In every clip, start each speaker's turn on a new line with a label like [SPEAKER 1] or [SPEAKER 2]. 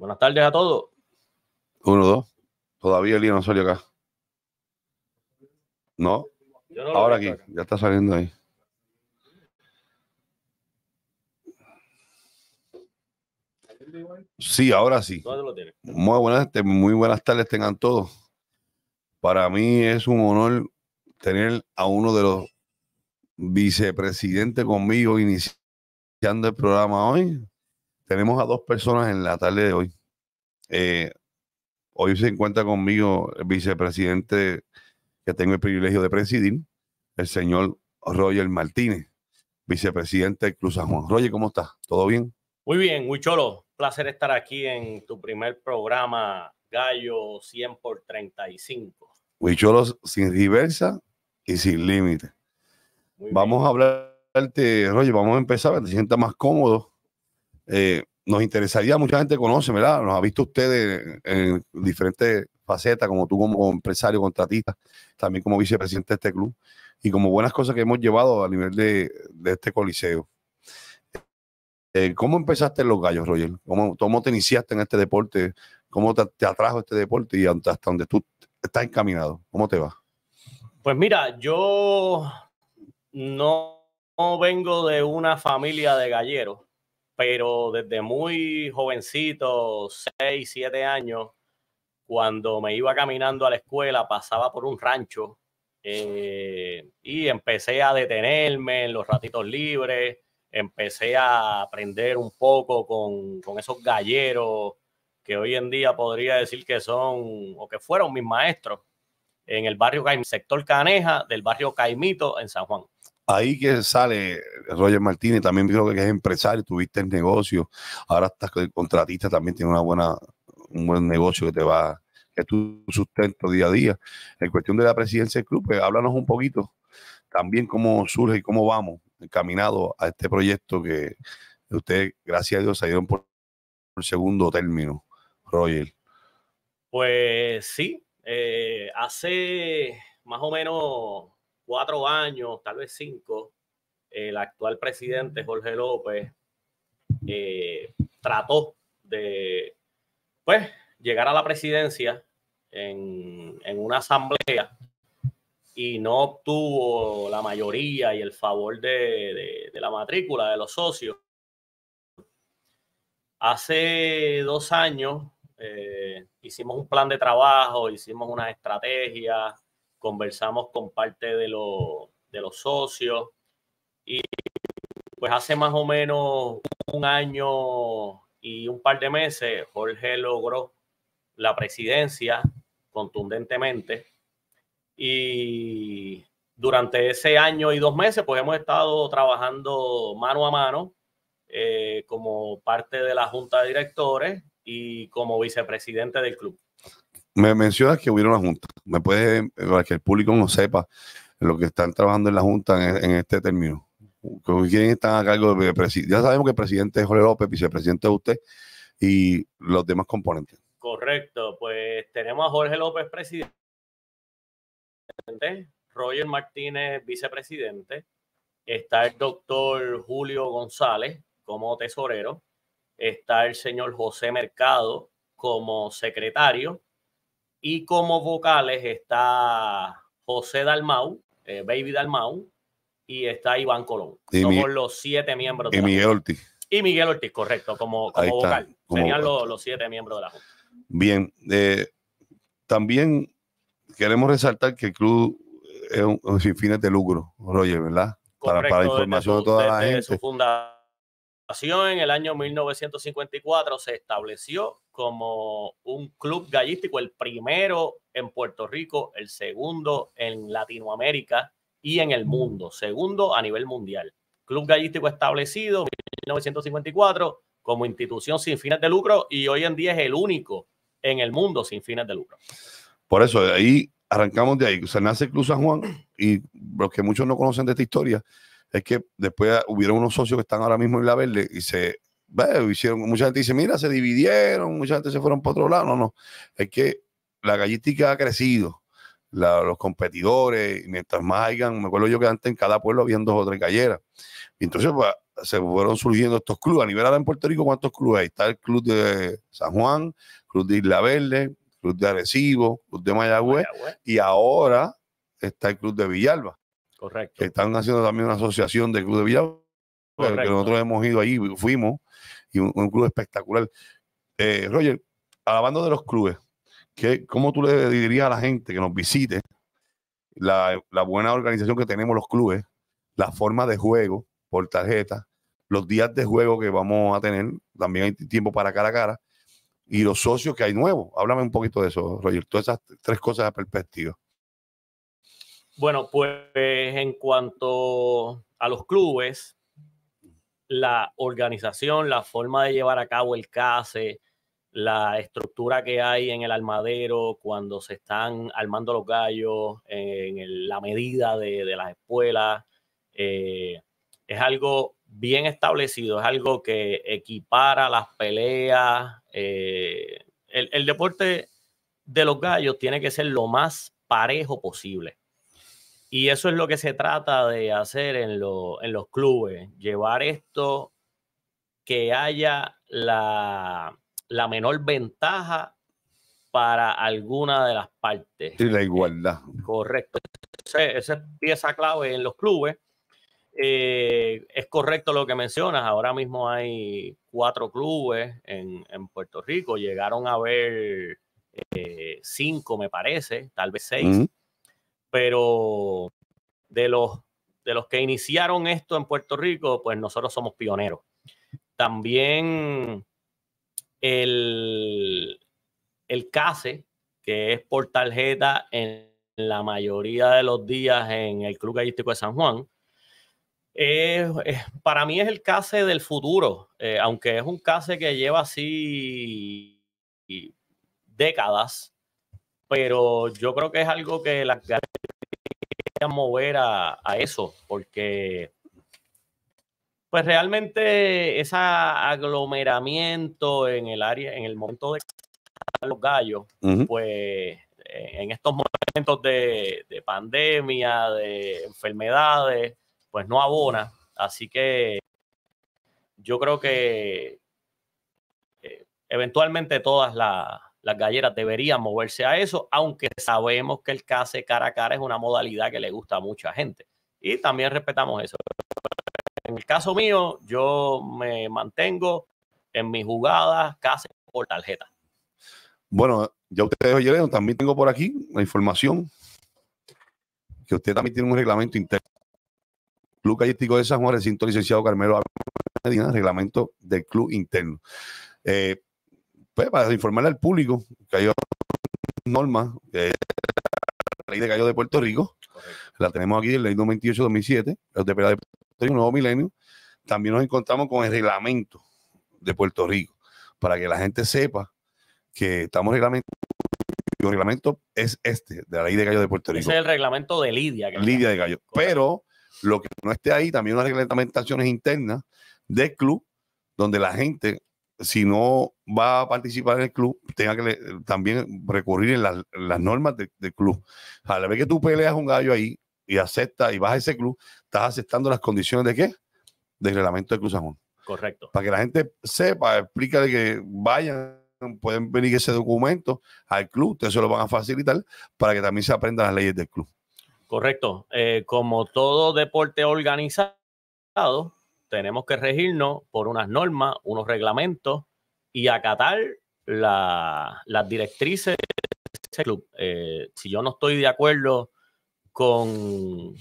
[SPEAKER 1] Buenas tardes a todos.
[SPEAKER 2] Uno, dos. Todavía el día no salió acá. ¿No? Ahora aquí, ya está saliendo ahí. Sí, ahora sí. Muy buenas, muy buenas tardes tengan todos. Para mí es un honor tener a uno de los vicepresidentes conmigo iniciando el programa hoy. Tenemos a dos personas en la tarde de hoy. Eh, hoy se encuentra conmigo el vicepresidente que tengo el privilegio de presidir, el señor Roger Martínez, vicepresidente de Cruz San Juan. Roger, ¿cómo estás? ¿Todo bien?
[SPEAKER 1] Muy bien, Huicholo. cholo. Placer estar aquí en tu primer programa Gallo 100 por 35.
[SPEAKER 2] Huicholo, sin diversa y sin límite. Vamos a hablarte, Roger, vamos a empezar, te sientas más cómodo. Eh, nos interesaría, mucha gente conoce, ¿verdad? Nos ha visto ustedes en diferentes facetas, como tú como empresario, contratista, también como vicepresidente de este club, y como buenas cosas que hemos llevado a nivel de, este coliseo. Eh, ¿Cómo empezaste en los gallos, Roger? ¿Cómo, ¿Cómo, te iniciaste en este deporte? ¿Cómo te, atrajo este deporte y hasta donde tú estás encaminado? ¿Cómo te va?
[SPEAKER 1] Pues mira, yo no vengo de una familia de galleros pero desde muy jovencito, 6, 7 años, cuando me iba caminando a la escuela, pasaba por un rancho eh, y empecé a detenerme en los ratitos libres, empecé a aprender un poco con, esos galleros que hoy en día podría decir que son o que fueron mis maestros en el barrio sector Caneja del barrio Caimito en San Juan
[SPEAKER 2] ahí que sale Roger Martínez, también creo que es empresario, tuviste el negocio, ahora estás el contratista, también tiene una buena, un buen negocio que te va, que tu sustento día a día. En cuestión de la presidencia del club, pues, háblanos un poquito también cómo surge y cómo vamos encaminados a este proyecto que ustedes, gracias a Dios, salieron por, el segundo término, Roger.
[SPEAKER 1] Pues sí, eh, hace más o menos cuatro años, tal vez cinco, el actual presidente Jorge López eh, trató de, pues, llegar a la presidencia en, una asamblea y no obtuvo la mayoría y el favor de, la matrícula de los socios. Hace dos años eh, hicimos un plan de trabajo, hicimos una estrategia conversamos con parte de, los socios y pues hace más o menos un año y un par de meses Jorge logró la presidencia contundentemente y durante ese año y dos meses pues hemos estado trabajando mano a mano eh, como parte de la junta de directores y como vicepresidente del club.
[SPEAKER 2] Me mencionas que hubiera una junta. ¿Me puede, para que el público no sepa lo que están trabajando en la junta en, este término? ¿Quién está a cargo de Ya sabemos que el presidente es Jorge López, vicepresidente es usted y los demás componentes.
[SPEAKER 1] Correcto, pues tenemos a Jorge López, presidente, Roger Martínez, vicepresidente, está el doctor Julio González como tesorero, está el señor José Mercado como secretario y como vocales está José Dalmau, eh, Baby Dalmau, y está Iván Colón. Somos los siete miembros. De y Miguel Ortiz. Y Miguel Ortiz, correcto, como, como vocal. Serían Los, siete miembros de la Junta.
[SPEAKER 2] Bien, eh, también queremos resaltar que el club eh, es un, sin fines de lucro, Roger, ¿verdad? para, para, información de, toda la gente
[SPEAKER 1] en el año 1954 se estableció como un club gallístico, el primero en Puerto Rico, el segundo en Latinoamérica y en el mundo, segundo a nivel mundial. Club gallístico establecido en 1954 como institución sin fines de lucro y hoy en día es el único en el mundo sin fines de lucro.
[SPEAKER 2] Por eso, ahí arrancamos de ahí. Se nace el Club San Juan y los que muchos no conocen de esta historia, es que después hubieron unos socios que están ahora mismo en la verde y se hicieron, mucha gente dice, mira, se dividieron, mucha gente se fueron para otro lado. No, no, es que la gallística ha crecido, los competidores, mientras más hayan, me acuerdo yo que antes en cada pueblo había dos o tres galleras. Y entonces pues, se fueron surgiendo estos clubes. A nivel ahora en Puerto Rico, ¿cuántos clubes hay? Está el club de San Juan, club de Isla Verde, club de Arecibo, club de Mayagüez. y ahora está el club de Villalba. Correcto. Están haciendo también una asociación de Club de Villa, que nosotros hemos ido ahí, fuimos, y un, club espectacular. Eh, Roger, alabando de los clubes, ¿qué, ¿cómo tú le dirías a la gente que nos visite la, la buena organización que tenemos los clubes, la forma de juego por tarjeta, los días de juego que vamos a tener, también hay tiempo para cara a cara, y los socios que hay nuevos. Háblame un poquito de eso, Roger, todas esas tres cosas a perspectiva.
[SPEAKER 1] Bueno, pues en cuanto a los clubes, la organización, la forma de llevar a cabo el CASE, la estructura que hay en el armadero cuando se están armando los gallos, en la medida de, las espuelas, eh, es algo bien establecido, es algo que equipara las peleas. Eh, el deporte de los gallos tiene que ser lo más parejo posible. Y eso es lo que se trata de hacer en, en los clubes, llevar esto que haya la, menor ventaja para alguna de las partes.
[SPEAKER 2] Sí, la igualdad.
[SPEAKER 1] Correcto. Esa es pieza clave en los clubes. Eh, es correcto lo que mencionas. Ahora mismo hay cuatro clubes en, Puerto Rico. Llegaron a ver eh, cinco, me parece, tal vez seis pero de los, de los que iniciaron esto en Puerto Rico, pues nosotros somos pioneros. También el, CASE, que es por tarjeta en la mayoría de los días en el Club Gallístico de San Juan, para mí es el case del futuro, eh, aunque es un case que lleva así décadas pero yo creo que es algo que las galerías mover a, eso, porque pues realmente ese aglomeramiento en el área, en el momento de los gallos, pues en estos momentos de, pandemia, de enfermedades, pues no abona. Así que yo creo que eh, eventualmente todas las las galleras deberían moverse a eso, aunque sabemos que el case cara a cara es una modalidad que le gusta a mucha gente. Y también respetamos eso. En el caso mío, yo me mantengo en mis jugadas casi por tarjeta.
[SPEAKER 2] Bueno, ya ustedes oyeron, también tengo por aquí la información que usted también tiene un reglamento interno. Club Callístico de San Juan, recinto licenciado Carmelo Medina, reglamento del club interno. Eh, pues, para informarle al público que hay norma de la ley de gallo de Puerto Rico, la tenemos aquí, la ley 98-2007, la de Puerto Rico, Nuevo Milenio, también nos encontramos con el reglamento de Puerto Rico, para que la gente sepa que estamos reglamentando el reglamento es este, de la ley de gallo de Puerto Rico. Ese es el
[SPEAKER 1] reglamento de Lidia. Lidia
[SPEAKER 2] de gallo. Pero lo que no esté ahí, también unas reglamentaciones internas del club, donde la gente, si no va a participar en el club tenga que también recurrir en las, normas del club. A la vez que tú peleas un gallo ahí y aceptas y vas a ese club, estás aceptando las condiciones de qué? Del reglamento del Cruz Ajón. Correcto. Para que la gente sepa, explica que vayan, pueden venir ese documento al club, ustedes se lo van a facilitar para que también se aprendan las leyes del club.
[SPEAKER 1] Correcto. Eh, como todo deporte organizado, tenemos que regirnos por unas normas, unos reglamentos y acatar las directrices de ese club. Eh, si yo no estoy de acuerdo con,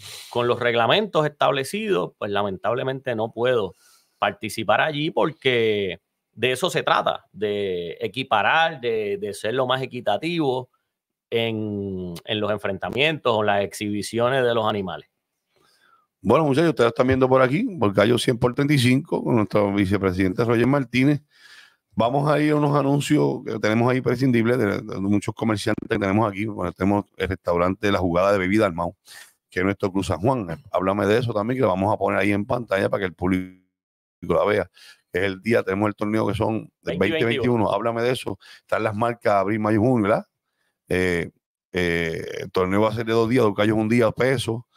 [SPEAKER 1] los reglamentos establecidos, pues lamentablemente no puedo participar allí porque de eso se trata, de equiparar, de, ser lo más equitativo en, los enfrentamientos o las exhibiciones de los animales.
[SPEAKER 2] Bueno, muchachos, ustedes están viendo por aquí, por Gallo 100 por 35, con nuestro vicepresidente Roger Martínez. Vamos a ir a unos anuncios que tenemos ahí prescindibles de, muchos comerciantes que tenemos aquí. Bueno, tenemos el restaurante La Jugada de Bebida Almao, que es nuestro Cruz San Juan. Háblame de eso también, que lo vamos a poner ahí en pantalla para que el público la vea. Es el día, tenemos el torneo que son del 2021. Háblame de eso. Están las marcas abril, mayo, junio, ¿verdad? Eh, eh, el torneo va a ser de dos días, dos callos un día, peso.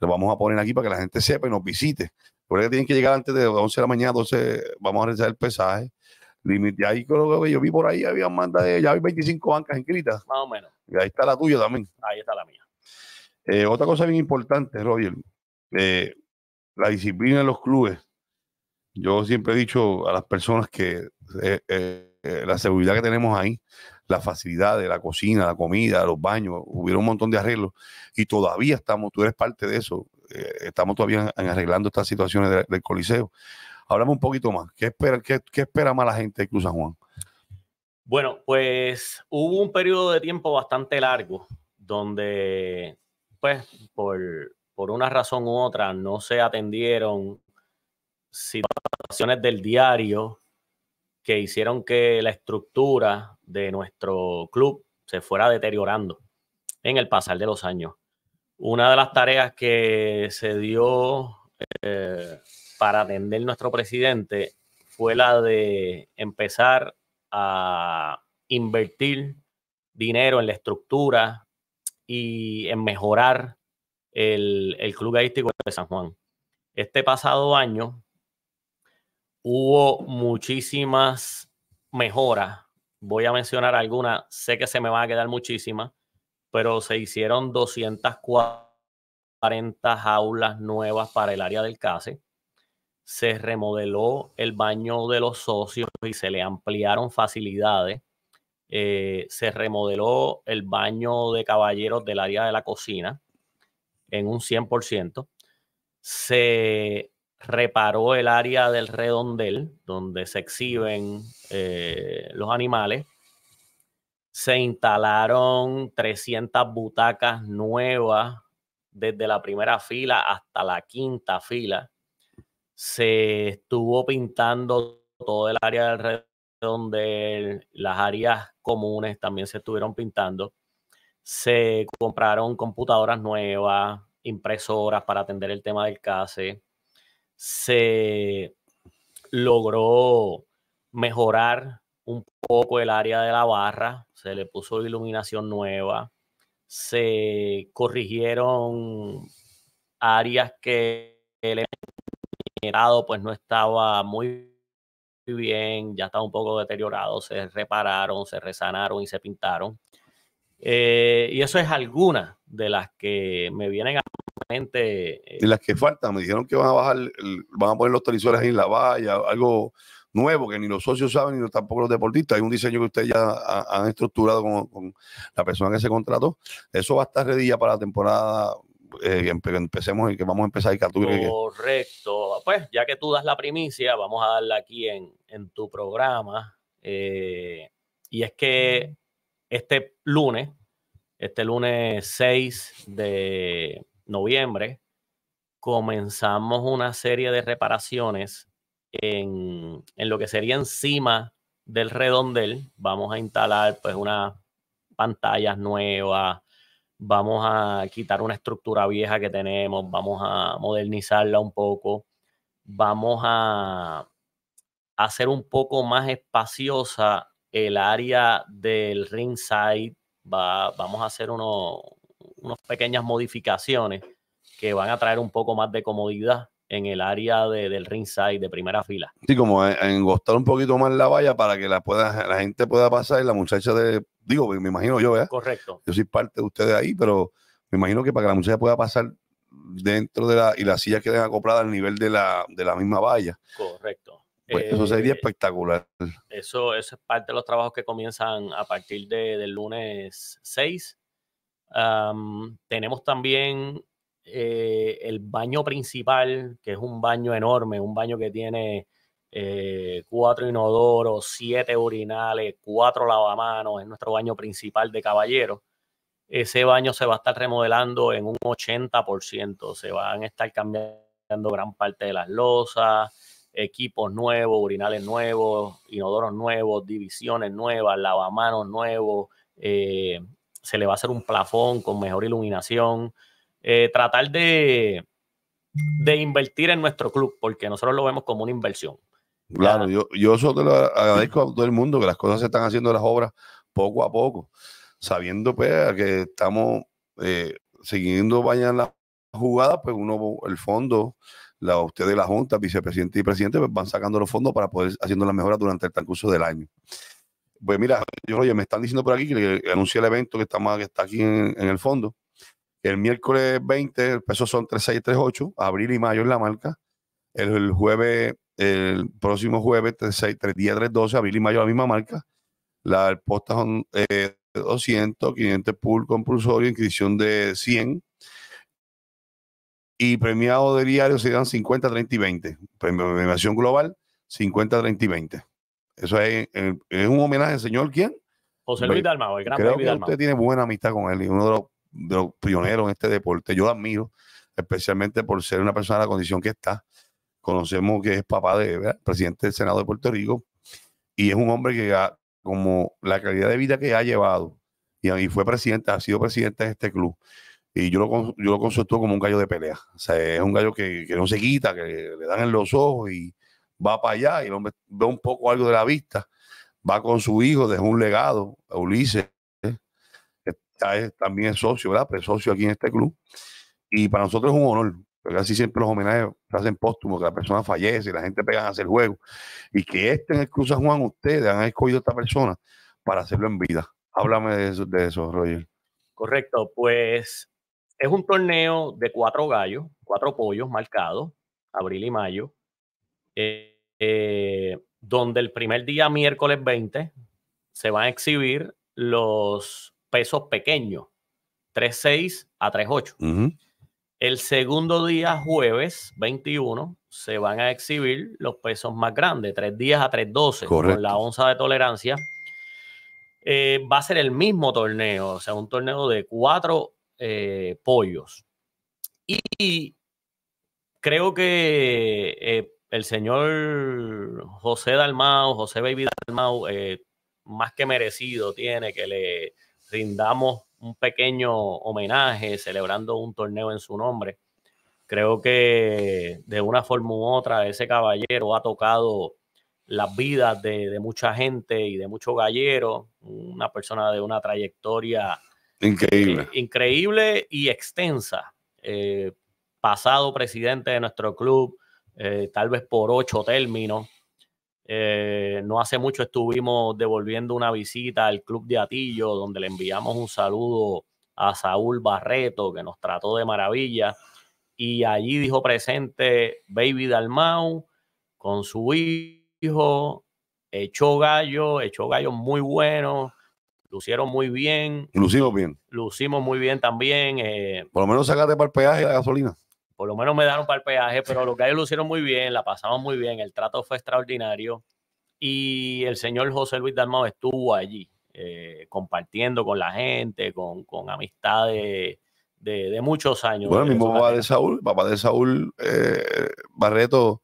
[SPEAKER 2] Lo vamos a poner aquí para que la gente sepa y nos visite. porque tienen que llegar antes de 11 de la mañana, 12, vamos a realizar el pesaje ahí creo que yo vi por ahí, había manda de, ya hay 25 bancas inscritas. Más o menos. Y ahí está la tuya también. Ahí está la mía. Eh, otra cosa bien importante, Roger, eh, la disciplina en los clubes. Yo siempre he dicho a las personas que eh, la seguridad que tenemos ahí, la facilidad de la cocina, la comida, los baños, hubiera un montón de arreglos y todavía estamos, tú eres parte de eso, estamos todavía arreglando estas situaciones del Coliseo. Hablemos un poquito más. ¿Qué espera, qué, más la gente de Cruz San Juan?
[SPEAKER 1] Bueno, pues hubo un periodo de tiempo bastante largo donde, pues, por, una razón u otra, no se atendieron situaciones del diario que hicieron que la estructura de nuestro club se fuera deteriorando en el pasar de los años. Una de las tareas que se dio eh, para atender nuestro presidente fue la de empezar a invertir dinero en la estructura y en mejorar el, Club Gaístico de San Juan. Este pasado año hubo muchísimas mejoras. Voy a mencionar algunas, sé que se me van a quedar muchísimas, pero se hicieron 240 jaulas nuevas para el área del CASE se remodeló el baño de los socios y se le ampliaron facilidades. Eh, se remodeló el baño de caballeros del área de la cocina en un 100%. Se reparó el área del redondel donde se exhiben eh, los animales. Se instalaron 300 butacas nuevas desde la primera fila hasta la quinta fila se estuvo pintando todo el área del donde las áreas comunes también se estuvieron pintando. Se compraron computadoras nuevas, impresoras para atender el tema del CASE. Se logró mejorar un poco el área de la barra, se le puso iluminación nueva, se corrigieron áreas que pues no estaba muy bien, ya estaba un poco deteriorado, se repararon, se resanaron y se pintaron. Eh, y eso es alguna de las que me vienen a mente.
[SPEAKER 2] Y las eh, que faltan, me dijeron que van a bajar, van a poner los televisores en la valla, algo nuevo que ni los socios saben, ni tampoco los deportistas. Hay un diseño que ustedes ya han estructurado con, la persona que se contrató. Eso va a estar redilla para la temporada eh, empecemos que vamos a empezar y que
[SPEAKER 1] Correcto pues, ya que tú das la primicia, vamos a darla aquí en, tu programa. Eh, y es que este lunes, este lunes 6 de noviembre, comenzamos una serie de reparaciones en, en lo que sería encima del redondel. Vamos a instalar pues unas pantallas nuevas, vamos a quitar una estructura vieja que tenemos, vamos a modernizarla un poco vamos a hacer un poco más espaciosa el área del ringside. Va, vamos a hacer unos, unas pequeñas modificaciones que van a traer un poco más de comodidad en el área del ringside de primera fila.
[SPEAKER 2] Sí, como engostar un poquito más la valla para que la, pueda, la gente pueda pasar y la muchacha de, digo, me imagino yo, ¿verdad? Correcto. Yo soy parte de ustedes ahí, pero me imagino que para que la muchacha pueda pasar dentro de la, y las sillas quedan acopladas al nivel de la, de la misma valla.
[SPEAKER 1] Correcto. Pues eso eh, sería
[SPEAKER 2] espectacular.
[SPEAKER 1] Eso, es parte de los trabajos que comienzan a partir de, del lunes 6. tenemos también eh, el baño principal, que es un baño enorme, un baño que tiene eh, cuatro inodoros, siete urinales, cuatro lavamanos, es nuestro baño principal de caballero ese baño se va a estar remodelando en un 80%, se van a estar cambiando gran parte de las losas, equipos nuevos, urinales nuevos, inodoros nuevos, divisiones nuevas, lavamanos nuevos, eh, se le va a hacer un plafón con mejor iluminación, eh, tratar de, de invertir en nuestro club, porque nosotros lo vemos como una inversión.
[SPEAKER 2] Claro, yo, yo eso agradezco a todo el mundo, que las cosas se están haciendo las obras poco a poco sabiendo pues que estamos eh, siguiendo vayan las jugadas, pues uno, el fondo, la, la Junta, vicepresidente y presidente, pues, van sacando los fondos para poder haciendo las mejoras durante el transcurso del año. Pues mira, yo, me están diciendo por aquí que anuncia el evento que está, que está aquí en, el fondo. El miércoles 20, el peso son 3638, abril y mayo es la marca. El, jueves, el próximo jueves, 6 día 312, abril y mayo la misma marca. La, el posta son eh, 200, 500 pool compulsorio, inscripción de 100 y premiado de diario serían 50, 30 y 20. Premiación global, 50, 30 y 20. Eso es, un homenaje al señor quién?
[SPEAKER 1] José Luis Dalmao, el gran Creo que Usted tiene
[SPEAKER 2] buena amistad con él y uno de los, pioneros en este deporte. Yo lo admiro, especialmente por ser una persona de la condición que está. Conocemos que es papá de presidente del Senado de Puerto Rico y es un hombre que ha, como la calidad de vida que ha llevado. Y, y fue presidente, ha sido presidente de este club. Y yo lo, yo lo consulto como un gallo de pelea. O sea, es un gallo que, no se quita, que le dan en los ojos y va para allá. Y ve un poco algo de la vista. Va con su hijo, deja un legado Ulises. que también es socio, ¿verdad? Pero es socio aquí en este club. Y para nosotros es un honor pero así siempre los homenajes se hacen póstumos, que la persona fallece la gente pega a hacer juego. Y que este en el Cruz San Juan, ustedes han escogido a esta persona para hacerlo en vida. Háblame de eso, Roger.
[SPEAKER 1] Correcto, pues es un torneo de cuatro gallos, cuatro pollos marcados, abril y mayo, eh, eh, donde el primer día, miércoles 20, se van a exhibir los pesos pequeños, 3.6 a 3.8. Uh el segundo día, jueves 21, se van a exhibir los pesos más grandes, Tres días a 3.12, con la onza de tolerancia. Eh, va a ser el mismo torneo, o sea, un torneo de cuatro eh, pollos. Y creo que eh, el señor José Dalmau, José Baby Dalmau, más que merecido tiene que le rindamos un pequeño homenaje, celebrando un torneo en su nombre. Creo que de una forma u otra ese caballero ha tocado las vidas de, mucha gente y de muchos galleros, una persona de una trayectoria
[SPEAKER 2] increíble, eh,
[SPEAKER 1] increíble y extensa. Eh, pasado presidente de nuestro club, eh, tal vez por ocho términos, eh, no hace mucho estuvimos devolviendo una visita al Club de Atillo, donde le enviamos un saludo a Saúl Barreto, que nos trató de maravilla. Y allí dijo presente Baby Dalmau con su hijo, echó gallo, echó gallo muy bueno, lucieron muy bien.
[SPEAKER 2] Lucimos bien.
[SPEAKER 1] Lucimos muy bien también. Eh,
[SPEAKER 2] Por lo menos sacaste para el peaje la gasolina
[SPEAKER 1] por lo menos me daron para el peaje, pero los gallos lo hicieron muy bien, la pasamos muy bien, el trato fue extraordinario y el señor José Luis Dalmao estuvo allí eh, compartiendo con la gente, con, amistades de, muchos años. Bueno, mi papá de
[SPEAKER 2] Saúl, papá de Saúl, eh, Barreto,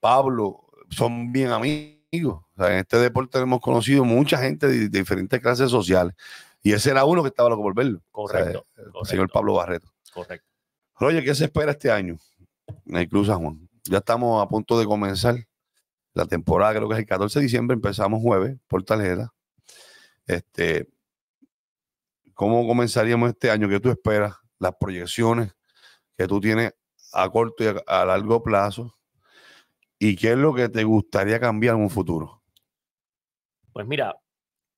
[SPEAKER 2] Pablo, son bien amigos. en este deporte hemos conocido mucha gente de, diferentes clases sociales y ese era uno que estaba lo por verlo. Correcto. el correcto. señor Pablo Barreto. Correcto. Roger, ¿qué se espera este año en el Juan? Ya estamos a punto de comenzar la temporada, creo que es el 14 de diciembre, empezamos jueves por tarjeta. Este, ¿Cómo comenzaríamos este año? ¿Qué tú esperas? Las proyecciones que tú tienes a corto y a, largo plazo. ¿Y qué es lo que te gustaría cambiar en un futuro?
[SPEAKER 1] Pues mira,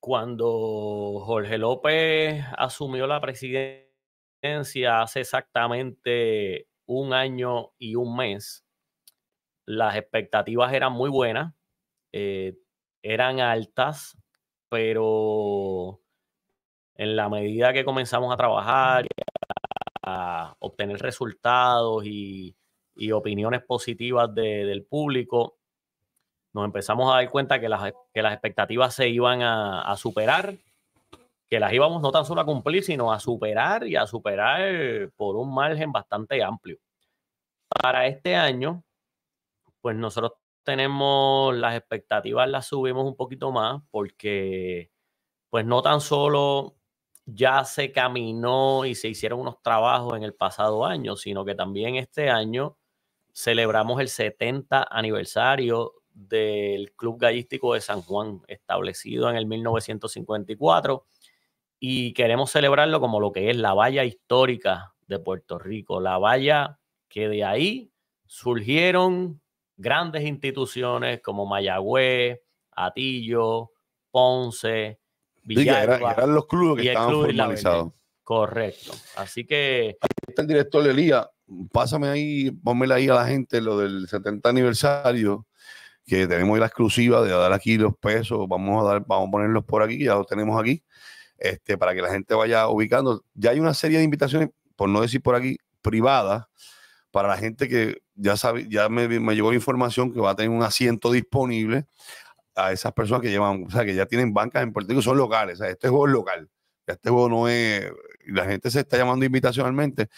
[SPEAKER 1] cuando Jorge López asumió la presidencia hace exactamente un año y un mes, las expectativas eran muy buenas, eh, eran altas, pero en la medida que comenzamos a trabajar, a obtener resultados y, opiniones positivas del público, nos empezamos a dar cuenta que las, expectativas se iban a superar que las íbamos no tan solo a cumplir, sino a superar y a superar por un margen bastante amplio. Para este año, pues nosotros tenemos las expectativas, las subimos un poquito más porque pues no tan solo ya se caminó y se hicieron unos trabajos en el pasado año, sino que también este año celebramos el 70 aniversario del Club Gallístico de San Juan, establecido en el 1954 y queremos celebrarlo como lo que es la valla histórica de Puerto Rico, la valla que de ahí surgieron grandes instituciones como Mayagüez, Atillo, Ponce, Villalba. eran, los
[SPEAKER 2] clubes que estaban club
[SPEAKER 1] Correcto. Así que...
[SPEAKER 2] está el director Elías. Pásame ahí, pónmela ahí a la gente lo del 70 aniversario que tenemos la exclusiva de dar aquí los pesos, vamos a dar, vamos a ponerlos por aquí, ya los tenemos aquí. Este, para que la gente vaya ubicando. Ya hay una serie de invitaciones, por no decir por aquí, privadas, para la gente que ya sabe, ya me, llegó la información que va a tener un asiento disponible a esas personas que llevan, o sea, que ya tienen bancas en Puerto Rico, son locales, o este juego es local, este juego no es, la gente se está llamando invitacionalmente,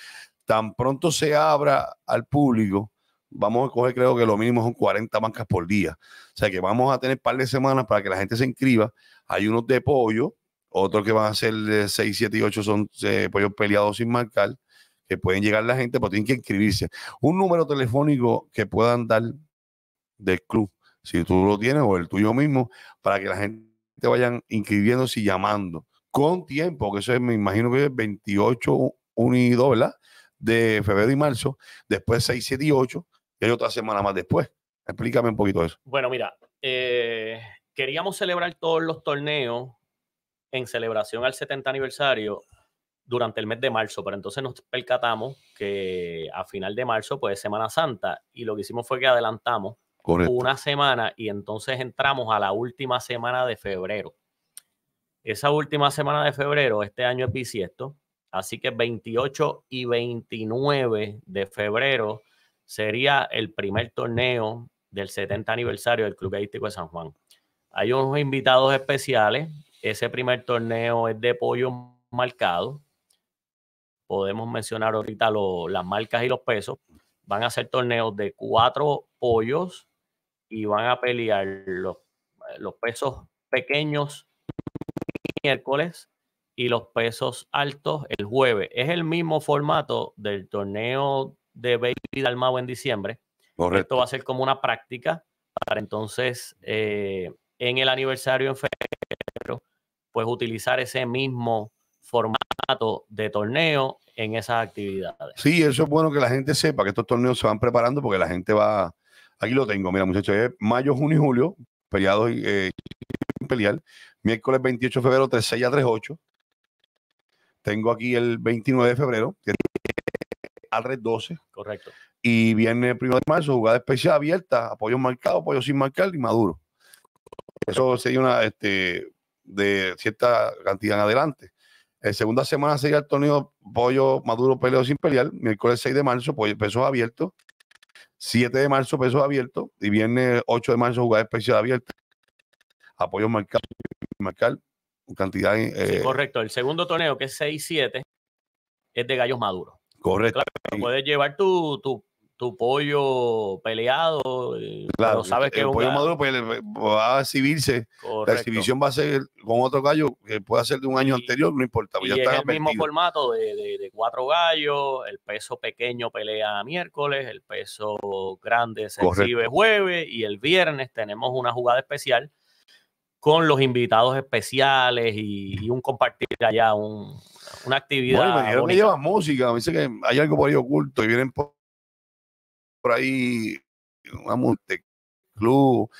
[SPEAKER 2] tan pronto se abra al público, vamos a coger creo que lo mínimo son 40 bancas por día, o sea que vamos a tener un par de semanas para que la gente se inscriba, hay unos de pollo, otros que van a ser de 6, 7 y 8 son eh, pollos pues, peleados sin marcar, que pueden llegar la gente, pero tienen que inscribirse. Un número telefónico que puedan dar del club, si tú lo tienes o el tuyo mismo, para que la gente vayan inscribiéndose y llamando con tiempo, que eso me imagino que es 28, y 2, ¿verdad? De febrero y marzo, después 6, 7 y 8, y hay otra semana más después. Explícame un poquito eso.
[SPEAKER 1] Bueno, mira, eh, queríamos celebrar todos los torneos en celebración al 70 aniversario durante el mes de marzo, pero entonces nos percatamos que a final de marzo pues es Semana Santa y lo que hicimos fue que adelantamos una semana y entonces entramos a la última semana de febrero. Esa última semana de febrero, este año es bisiesto, así que 28 y 29 de febrero sería el primer torneo del 70 aniversario del Club Geístico de San Juan. Hay unos invitados especiales ese primer torneo es de pollo marcado. Podemos mencionar ahorita las marcas y los pesos. Van a ser torneos de cuatro pollos y van a pelear los, los pesos pequeños miércoles y los pesos altos el jueves. Es el mismo formato del torneo de Baby Dalmau en diciembre. Correcto. Esto va a ser como una práctica para entonces eh, en el aniversario en febrero pues utilizar ese mismo formato de torneo en esas actividades.
[SPEAKER 2] Sí, eso es bueno que la gente sepa que estos torneos se van preparando porque la gente va, aquí lo tengo, mira muchachos, es mayo, junio y julio, peleado y eh, pelear, miércoles 28 de febrero 36 a 38, tengo aquí el 29 de febrero, al red 12. Correcto. Y viene el 1 de marzo, jugada especial abierta, apoyo marcado apoyo sin marcar y maduro. Eso sería una, este, de cierta cantidad en adelante. En segunda semana sería el torneo Pollo Maduro peleos sin Miércoles 6 de marzo, pesos abiertos. 7 de marzo, pesos abiertos. Y viernes 8 de marzo, jugada especial abierta. Apoyo marcar, marcar cantidad. Eh,
[SPEAKER 1] correcto. El segundo torneo, que es 6-7, es de gallos maduros. Correcto. puedes llevar tu tu pollo peleado. Eh, claro, sabes que el pollo maduro pues, pues,
[SPEAKER 2] va a exhibirse. La exhibición va a ser con otro gallo que puede ser de un año anterior, no
[SPEAKER 1] importa. es pues, el mismo formato de, cuatro gallos, el peso pequeño pelea miércoles, el peso grande se recibe exhibe jueves y el viernes tenemos una jugada especial con los invitados especiales y, un compartir allá, una actividad. Bueno, me
[SPEAKER 2] música, dice que hay algo por ahí oculto y vienen por por ahí a club,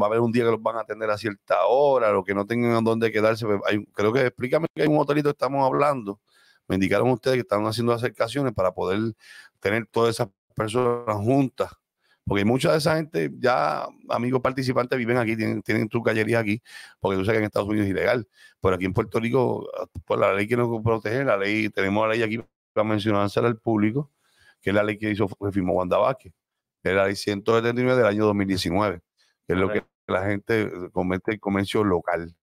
[SPEAKER 2] va a haber un día que los van a atender a cierta hora, los que no tengan dónde quedarse. Pues, creo que explícame que hay un hotelito estamos hablando. Me indicaron ustedes que están haciendo acercaciones para poder tener todas esas personas juntas. Porque mucha de esa gente, ya amigos participantes, viven aquí, tienen, tienen sus gallerías aquí, porque tú sabes que en Estados Unidos es ilegal. Pero aquí en Puerto Rico, ah, por pues, la ley que nos protege, la ley, tenemos la ley aquí para mencionársela al público que es la ley que hizo, que firmó Wanda Vázquez, que es la ley 179 del año 2019, que es lo que la gente eh, comete el comercio local.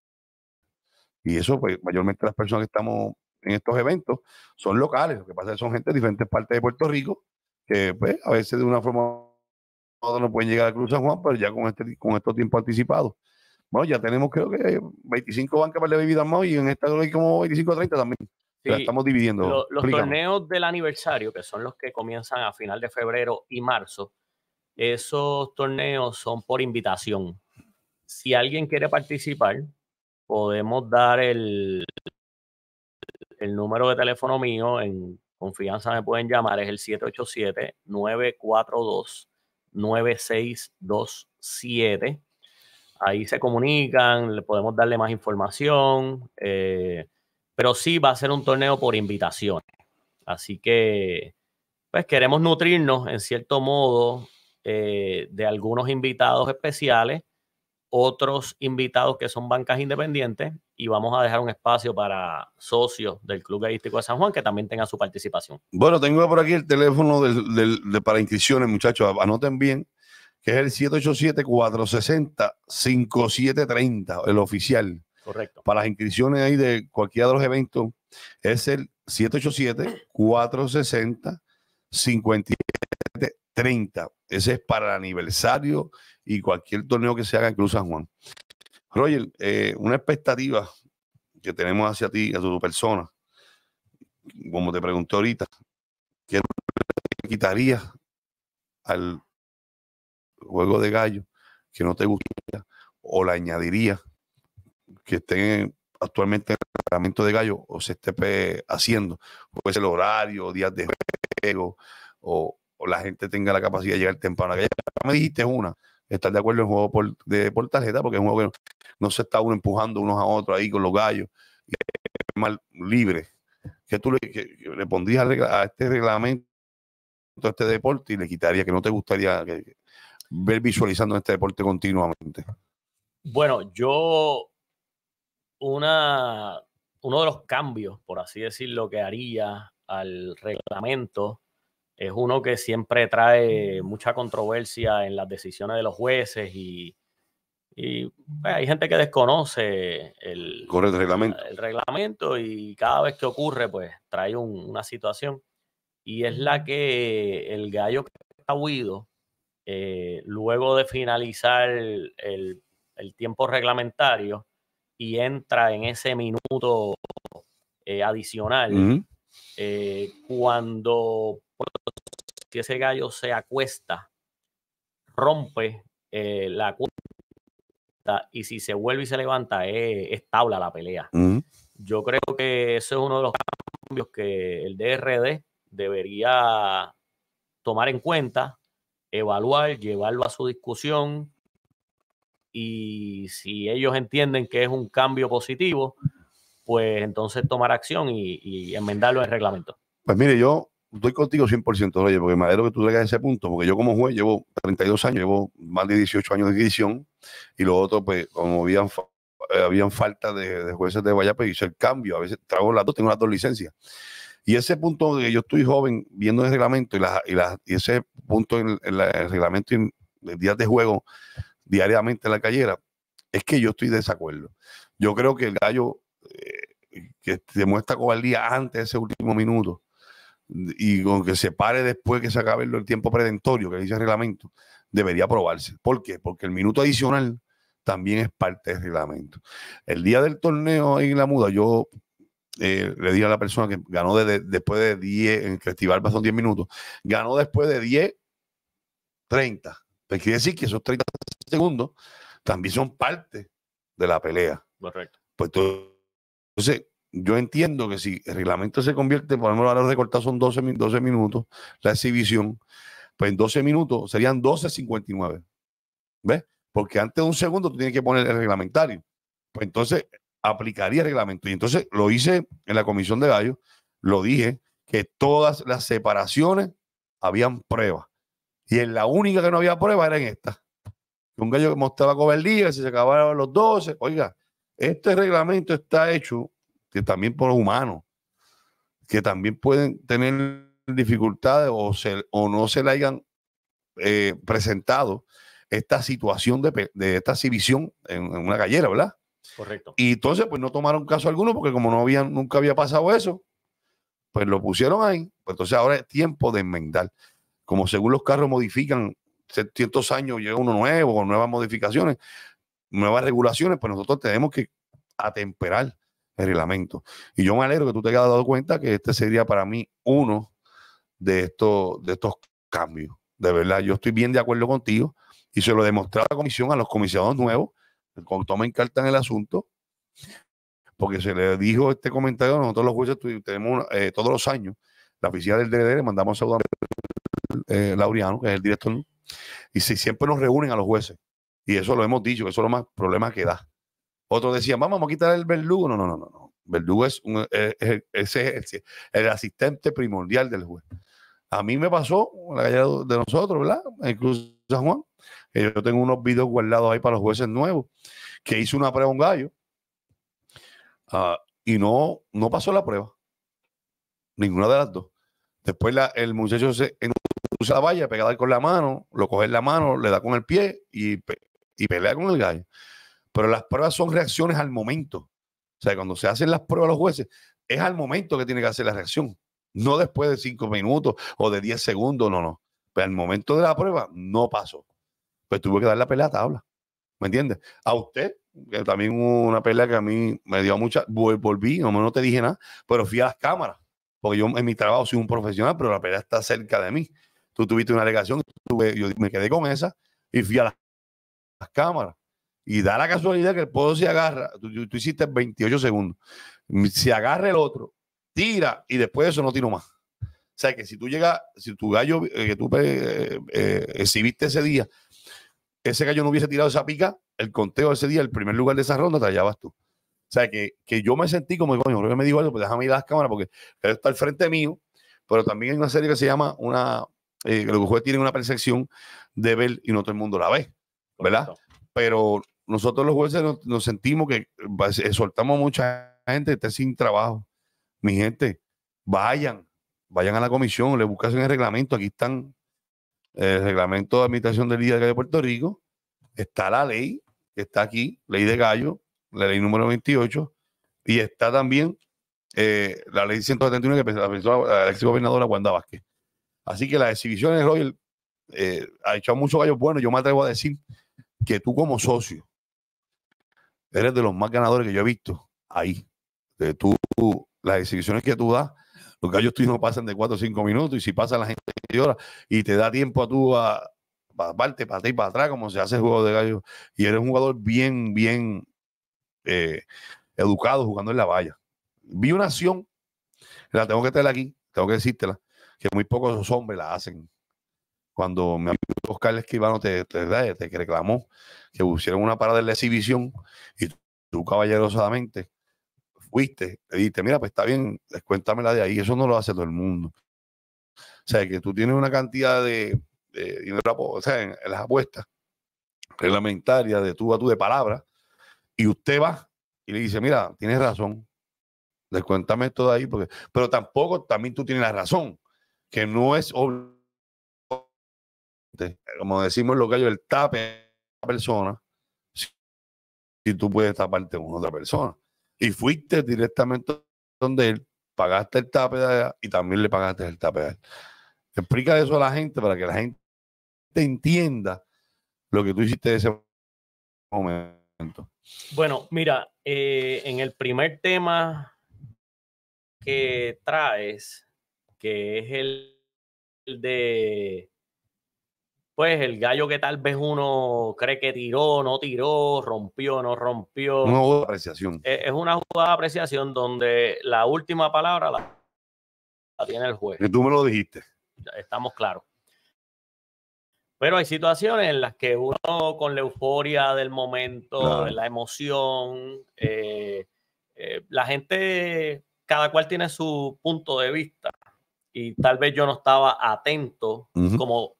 [SPEAKER 2] Y eso, pues, mayormente las personas que estamos en estos eventos son locales. Lo que pasa es que son gente de diferentes partes de Puerto Rico que, pues, a veces de una forma u otra no pueden llegar a Cruz San Juan, pero ya con, este, con estos tiempos anticipados. Bueno, ya tenemos creo que 25 bancas para la bebida más y en esta hay como 25 o 30 también estamos dividiendo. los torneos
[SPEAKER 1] del aniversario, que son los que comienzan a final de febrero y marzo, esos torneos son por invitación. Si alguien quiere participar, podemos dar el, el número de teléfono mío. En confianza me pueden llamar, es el 787-942-9627. Ahí se comunican, le podemos darle más información. Eh, pero sí va a ser un torneo por invitaciones. Así que, pues queremos nutrirnos en cierto modo eh, de algunos invitados especiales, otros invitados que son bancas independientes y vamos a dejar un espacio para socios del Club Galístico de San Juan que también tengan su participación.
[SPEAKER 2] Bueno, tengo por aquí el teléfono para inscripciones, muchachos, anoten bien, que es el 787-460-5730, el oficial. Correcto. Para las inscripciones ahí de cualquiera de los eventos, es el 787-460-5730. Ese es para el aniversario y cualquier torneo que se haga en Cruz San Juan. Roger, eh, una expectativa que tenemos hacia ti, a tu persona, como te pregunté ahorita, ¿qué quitarías al juego de gallo que no te gustaría o la añadirías que estén actualmente en el reglamento de gallo o se esté pues, haciendo, pues ser el horario, días de juego, o, la gente tenga la capacidad de llegar temprano. Ya me dijiste una, estás de acuerdo en juego por, de, por porque es un juego que no, se está uno empujando unos a otros ahí con los gallos, es más libre. que tú le, que, pondrías a, este reglamento, a este deporte, y le quitaría que no te gustaría ver visualizando este deporte continuamente?
[SPEAKER 1] Bueno, yo uno de los cambios, por así decirlo, que haría al reglamento es uno que siempre trae mucha controversia en las decisiones de los jueces y, pues, hay gente que desconoce el, reglamento. y cada vez que ocurre, pues trae una situación. Y es la que el gallo que ha huido, eh, luego de finalizar el tiempo reglamentario, y entra en ese minuto eh, adicional. Eh, cuando pues, ese gallo se acuesta, rompe eh, la cuenta y si se vuelve y se levanta, es, tabla la pelea. Yo creo que ese es uno de los cambios que el DRD debería tomar en cuenta, evaluar, llevarlo a su discusión y si ellos entienden que es un cambio positivo, pues entonces tomar acción y, enmendarlo en el reglamento.
[SPEAKER 2] Pues mire, yo estoy contigo 100%, oye, porque alegro que tú a ese punto, porque yo como juez llevo 32 años, llevo más de 18 años de división, y los otros pues como habían, eh, habían falta de, jueces de Guayapa, hice el cambio, a veces traigo las dos, tengo las dos licencias. Y ese punto de que yo estoy joven viendo el reglamento y, y, ese punto en, el reglamento en, días de juego diariamente en la callera, es que yo estoy de desacuerdo. Yo creo que el gallo eh, que demuestra cobardía antes de ese último minuto y con que se pare después que se acabe el tiempo predentorio que dice el reglamento, debería aprobarse. ¿Por qué? Porque el minuto adicional también es parte del reglamento. El día del torneo en la muda, yo eh, le dije a la persona que ganó después de 10, en el festival pasaron 10 minutos, ganó después de 10, 30. quiere decir que esos 30 segundo también son parte de la pelea. Correcto. Pues entonces, yo entiendo que si el reglamento se convierte, por ejemplo, menos hora de cortar son 12, minutos, la exhibición, pues en 12 minutos serían 12.59. ¿Ves? Porque antes de un segundo tú tienes que poner el reglamentario. Pues entonces aplicaría el reglamento. Y entonces lo hice en la comisión de gallos, lo dije, que todas las separaciones habían pruebas. Y en la única que no había prueba era en esta un gallo que mostraba cobardía, y se acabaron los 12. Oiga, este reglamento está hecho que también por los humanos, que también pueden tener dificultades o, o no se le hayan eh, presentado esta situación de, esta exhibición en, una gallera, ¿verdad? Correcto. Y entonces, pues no tomaron caso alguno porque como no habían, nunca había pasado eso, pues lo pusieron ahí. Pues entonces ahora es tiempo de enmendar. Como según los carros modifican ciertos años llega uno nuevo, con nuevas modificaciones, nuevas regulaciones, pues nosotros tenemos que atemperar el reglamento. Y yo me alegro que tú te hayas dado cuenta que este sería para mí uno de estos, de estos cambios. De verdad, yo estoy bien de acuerdo contigo y se lo demostré a la comisión, a los comisionados nuevos, cuando tomen carta en el asunto, porque se le dijo este comentario, nosotros los jueces tenemos eh, todos los años, la oficina del DdD mandamos a eh, Laureano, que es el director y si siempre nos reúnen a los jueces, y eso lo hemos dicho, que eso es lo más problema que da. Otros decían, vamos, vamos a quitar el verdugo. No, no, no, no. no. Verdugo es, e, e, e, el, asistente primordial del juez. A mí me pasó en la calle de nosotros, ¿verdad? Incluso San Juan, eh, yo tengo unos videos guardados ahí para los jueces nuevos, que hizo una prueba a un gallo ah, y no, no pasó la prueba. Ninguna de las dos. Después el muchacho se, usa la valla, pega con la mano, lo coge en la mano, le da con el pie y, pelea con el gallo. Pero las pruebas son reacciones al momento. O sea, cuando se hacen las pruebas los jueces, es al momento que tiene que hacer la reacción. No después de cinco minutos o de diez segundos, no, no. Pero al momento de la prueba no pasó. Pues tuve que dar la pelea a tabla. ¿Me entiendes? A usted, que también una pelea que a mí me dio mucha. Volví, no te dije nada, pero fui a las cámaras. Porque yo en mi trabajo soy un profesional, pero la pelea está cerca de mí tú tuviste una alegación, yo me quedé con esa y fui a las, cámaras. Y da la casualidad que el podo se agarra, tú, hiciste 28 segundos, mm, se agarra el otro, tira y después de eso no tiro más. O sea que si tú llegas, si tu gallo eh, que tú eh, eh, exhibiste ese día, ese gallo no hubiese tirado esa pica, el conteo ese día, el primer lugar de esa ronda, te hallabas tú. O sea, que, yo me sentí como, coño, creo que me dijo algo, pues déjame ir a las cámaras porque está al frente mío, pero también hay una serie que se llama una, eh, los jueces tienen una percepción de ver y no todo el mundo la ve, ¿verdad? Pero nosotros los jueces nos, sentimos que soltamos pues, soltamos mucha gente, está sin trabajo. Mi gente, vayan, vayan a la comisión, le buscan el reglamento, aquí están el reglamento de administración del día de Puerto Rico, está la ley, que está aquí, ley de gallo, la ley número 28, y está también eh, la ley 171 que la, la ex gobernadora Wanda Vázquez. Así que las exhibiciones, Royal, eh, ha hecho muchos gallos buenos. Yo me atrevo a decir que tú como socio eres de los más ganadores que yo he visto ahí. De tú, las exhibiciones que tú das, los gallos tuyos no pasan de 4 o 5 minutos y si pasan la gente llora y te da tiempo a tú a, parte, para ti, para atrás, como se hace el juego de gallos. Y eres un jugador bien, bien eh, educado jugando en la valla. Vi una acción, la tengo que tener aquí, tengo que decírtela que muy pocos hombres la hacen. Cuando mi amigo Oscar Escribano te, te, te reclamó que pusieron una parada de la exhibición y tú caballerosamente fuiste, le dijiste, mira, pues está bien, la de ahí. Eso no lo hace todo el mundo. O sea, que tú tienes una cantidad de, dinero, o sea, en, las apuestas reglamentarias de tú a tú de palabra y usted va y le dice, mira, tienes razón, descuéntame esto de ahí, porque, pero tampoco, también tú tienes la razón que no es como decimos lo que hay, el tape a persona, si tú puedes taparte con otra persona. Y fuiste directamente donde él, pagaste el tape de allá y también le pagaste el tape de él. Explica eso a la gente para que la gente entienda lo que tú hiciste ese momento.
[SPEAKER 1] Bueno, mira, eh, en el primer tema que traes, que es el, de, pues el gallo que tal vez uno cree que tiró, no tiró, rompió, no rompió. Una jugada
[SPEAKER 2] de apreciación.
[SPEAKER 1] E, es, una jugada de apreciación donde la última palabra la, tiene el juez. Que
[SPEAKER 2] tú me lo dijiste.
[SPEAKER 1] Estamos claros. Pero hay situaciones en las que uno con la euforia del momento, la emoción, eh, eh, la gente, cada cual tiene su punto de vista y tal vez yo no estaba atento como,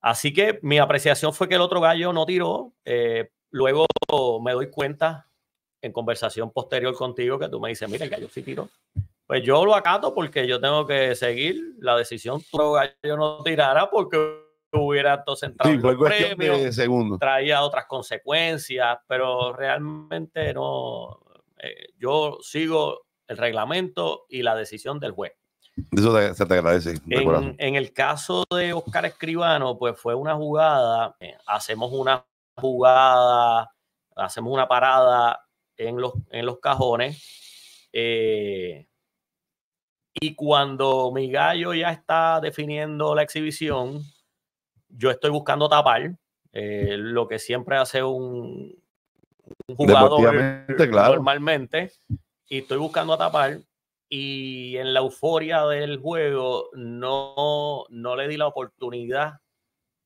[SPEAKER 1] Así que mi apreciación fue que el otro gallo no tiró. Eh, luego me doy cuenta en conversación posterior contigo que tú me dices, mira, el gallo sí tiró. Pues yo lo acato porque yo tengo que seguir la decisión. Otro gallo no tirará porque hubiera entonces entrado sí, en traía otras consecuencias, pero realmente no. Eh, yo sigo el reglamento y la decisión del juez.
[SPEAKER 2] Eso se te agradece. En,
[SPEAKER 1] el caso de Oscar Escribano, pues fue una jugada, eh, hacemos una jugada, hacemos una parada en los, en los cajones. Eh, y cuando mi gallo ya está definiendo la exhibición, yo estoy buscando tapar, eh, lo que siempre hace un, jugador normalmente, y estoy buscando tapar y en la euforia del juego no, no le di la oportunidad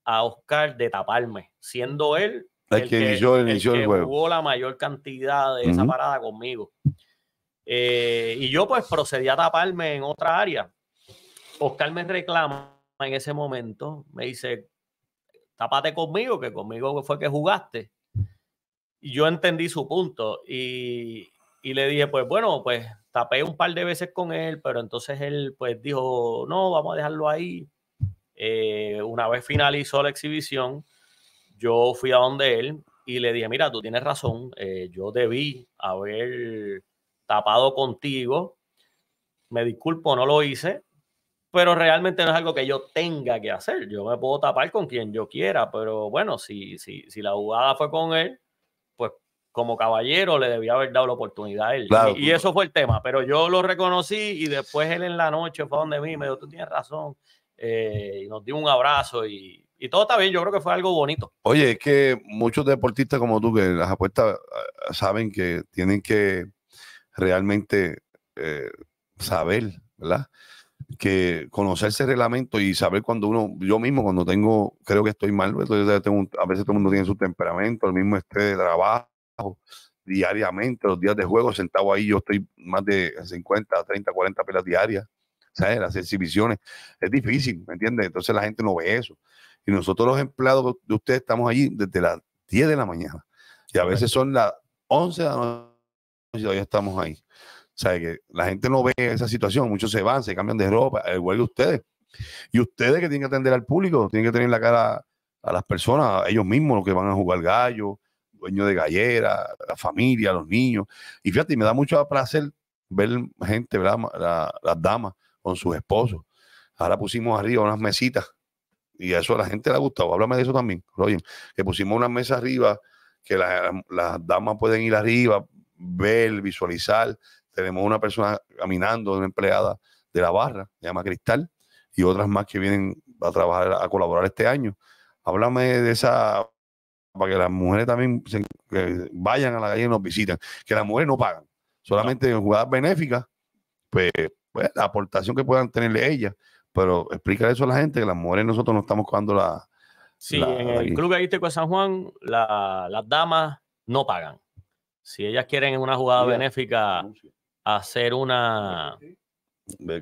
[SPEAKER 1] a Oscar de taparme, siendo él
[SPEAKER 2] el, que, inició, el, Jugó
[SPEAKER 1] la mayor cantidad de esa parada conmigo. Eh, y yo pues procedí a taparme en otra área. Oscar me reclama en ese momento, me dice, tapate conmigo, que conmigo fue que jugaste. Y yo entendí su punto y, y le dije, pues bueno, pues tapé un par de veces con él, pero entonces él pues dijo, no, vamos a dejarlo ahí. Eh, una vez finalizó la exhibición, yo fui a donde él y le dije, mira, tú tienes razón, eh, yo debí haber tapado contigo, me disculpo, no lo hice, pero realmente no es algo que yo tenga que hacer, yo me puedo tapar con quien yo quiera, pero bueno, si, si, si la jugada fue con él, como caballero le debía haber dado la oportunidad a él. y, eso fue el tema, pero yo lo reconocí y después él en la noche fue donde mí me dijo, tú tienes razón, eh, y nos dio un abrazo y, todo está bien, yo creo que fue algo bonito.
[SPEAKER 2] Oye, es que muchos deportistas como tú que las apuestas ah, saben que tienen que realmente eh, saber, ¿verdad? que conocerse el reglamento y saber cuando uno, yo mismo cuando tengo, creo que estoy mal, a veces todo el mundo tiene su temperamento, el mismo estrés de trabajo, diariamente, los días de juego, sentado ahí, yo estoy más de 50, 30, 40 pelas diarias, ¿sabes? Las exhibiciones, es difícil, ¿me Entonces la gente no ve eso. Y nosotros los empleados de ustedes estamos allí desde las 10 de la mañana y a veces son las 11 de la noche y todavía estamos ahí. sabe que la gente no ve esa situación, muchos se van, se cambian de ropa, igual de ustedes. Y ustedes que tienen que atender al público, tienen que tener la cara a las personas, a ellos mismos, los que van a jugar gallo, dueño de gallera, la familia, los niños. Y fíjate, me da mucho placer ver gente, ¿verdad? las damas con sus esposos. Ahora pusimos arriba unas mesitas y a eso a la gente le ha gustado. Háblame de eso también, Oye, Que pusimos unas mesas arriba que las damas pueden ir arriba, ver, visualizar. Tenemos una persona caminando, una empleada de la barra, se llama Cristal, y otras más que vienen a trabajar, a colaborar este año. Háblame de esa para que las mujeres también vayan a la calle y nos visitan, que las mujeres no pagan, solamente en jugadas benéficas, pues, pues la aportación que puedan tenerle ellas, pero explica eso a la gente, que las mujeres nosotros no estamos jugando la... Sí, en el Club
[SPEAKER 1] Gaístico de San Juan las damas no pagan. Si ellas quieren en una jugada benéfica hacer una...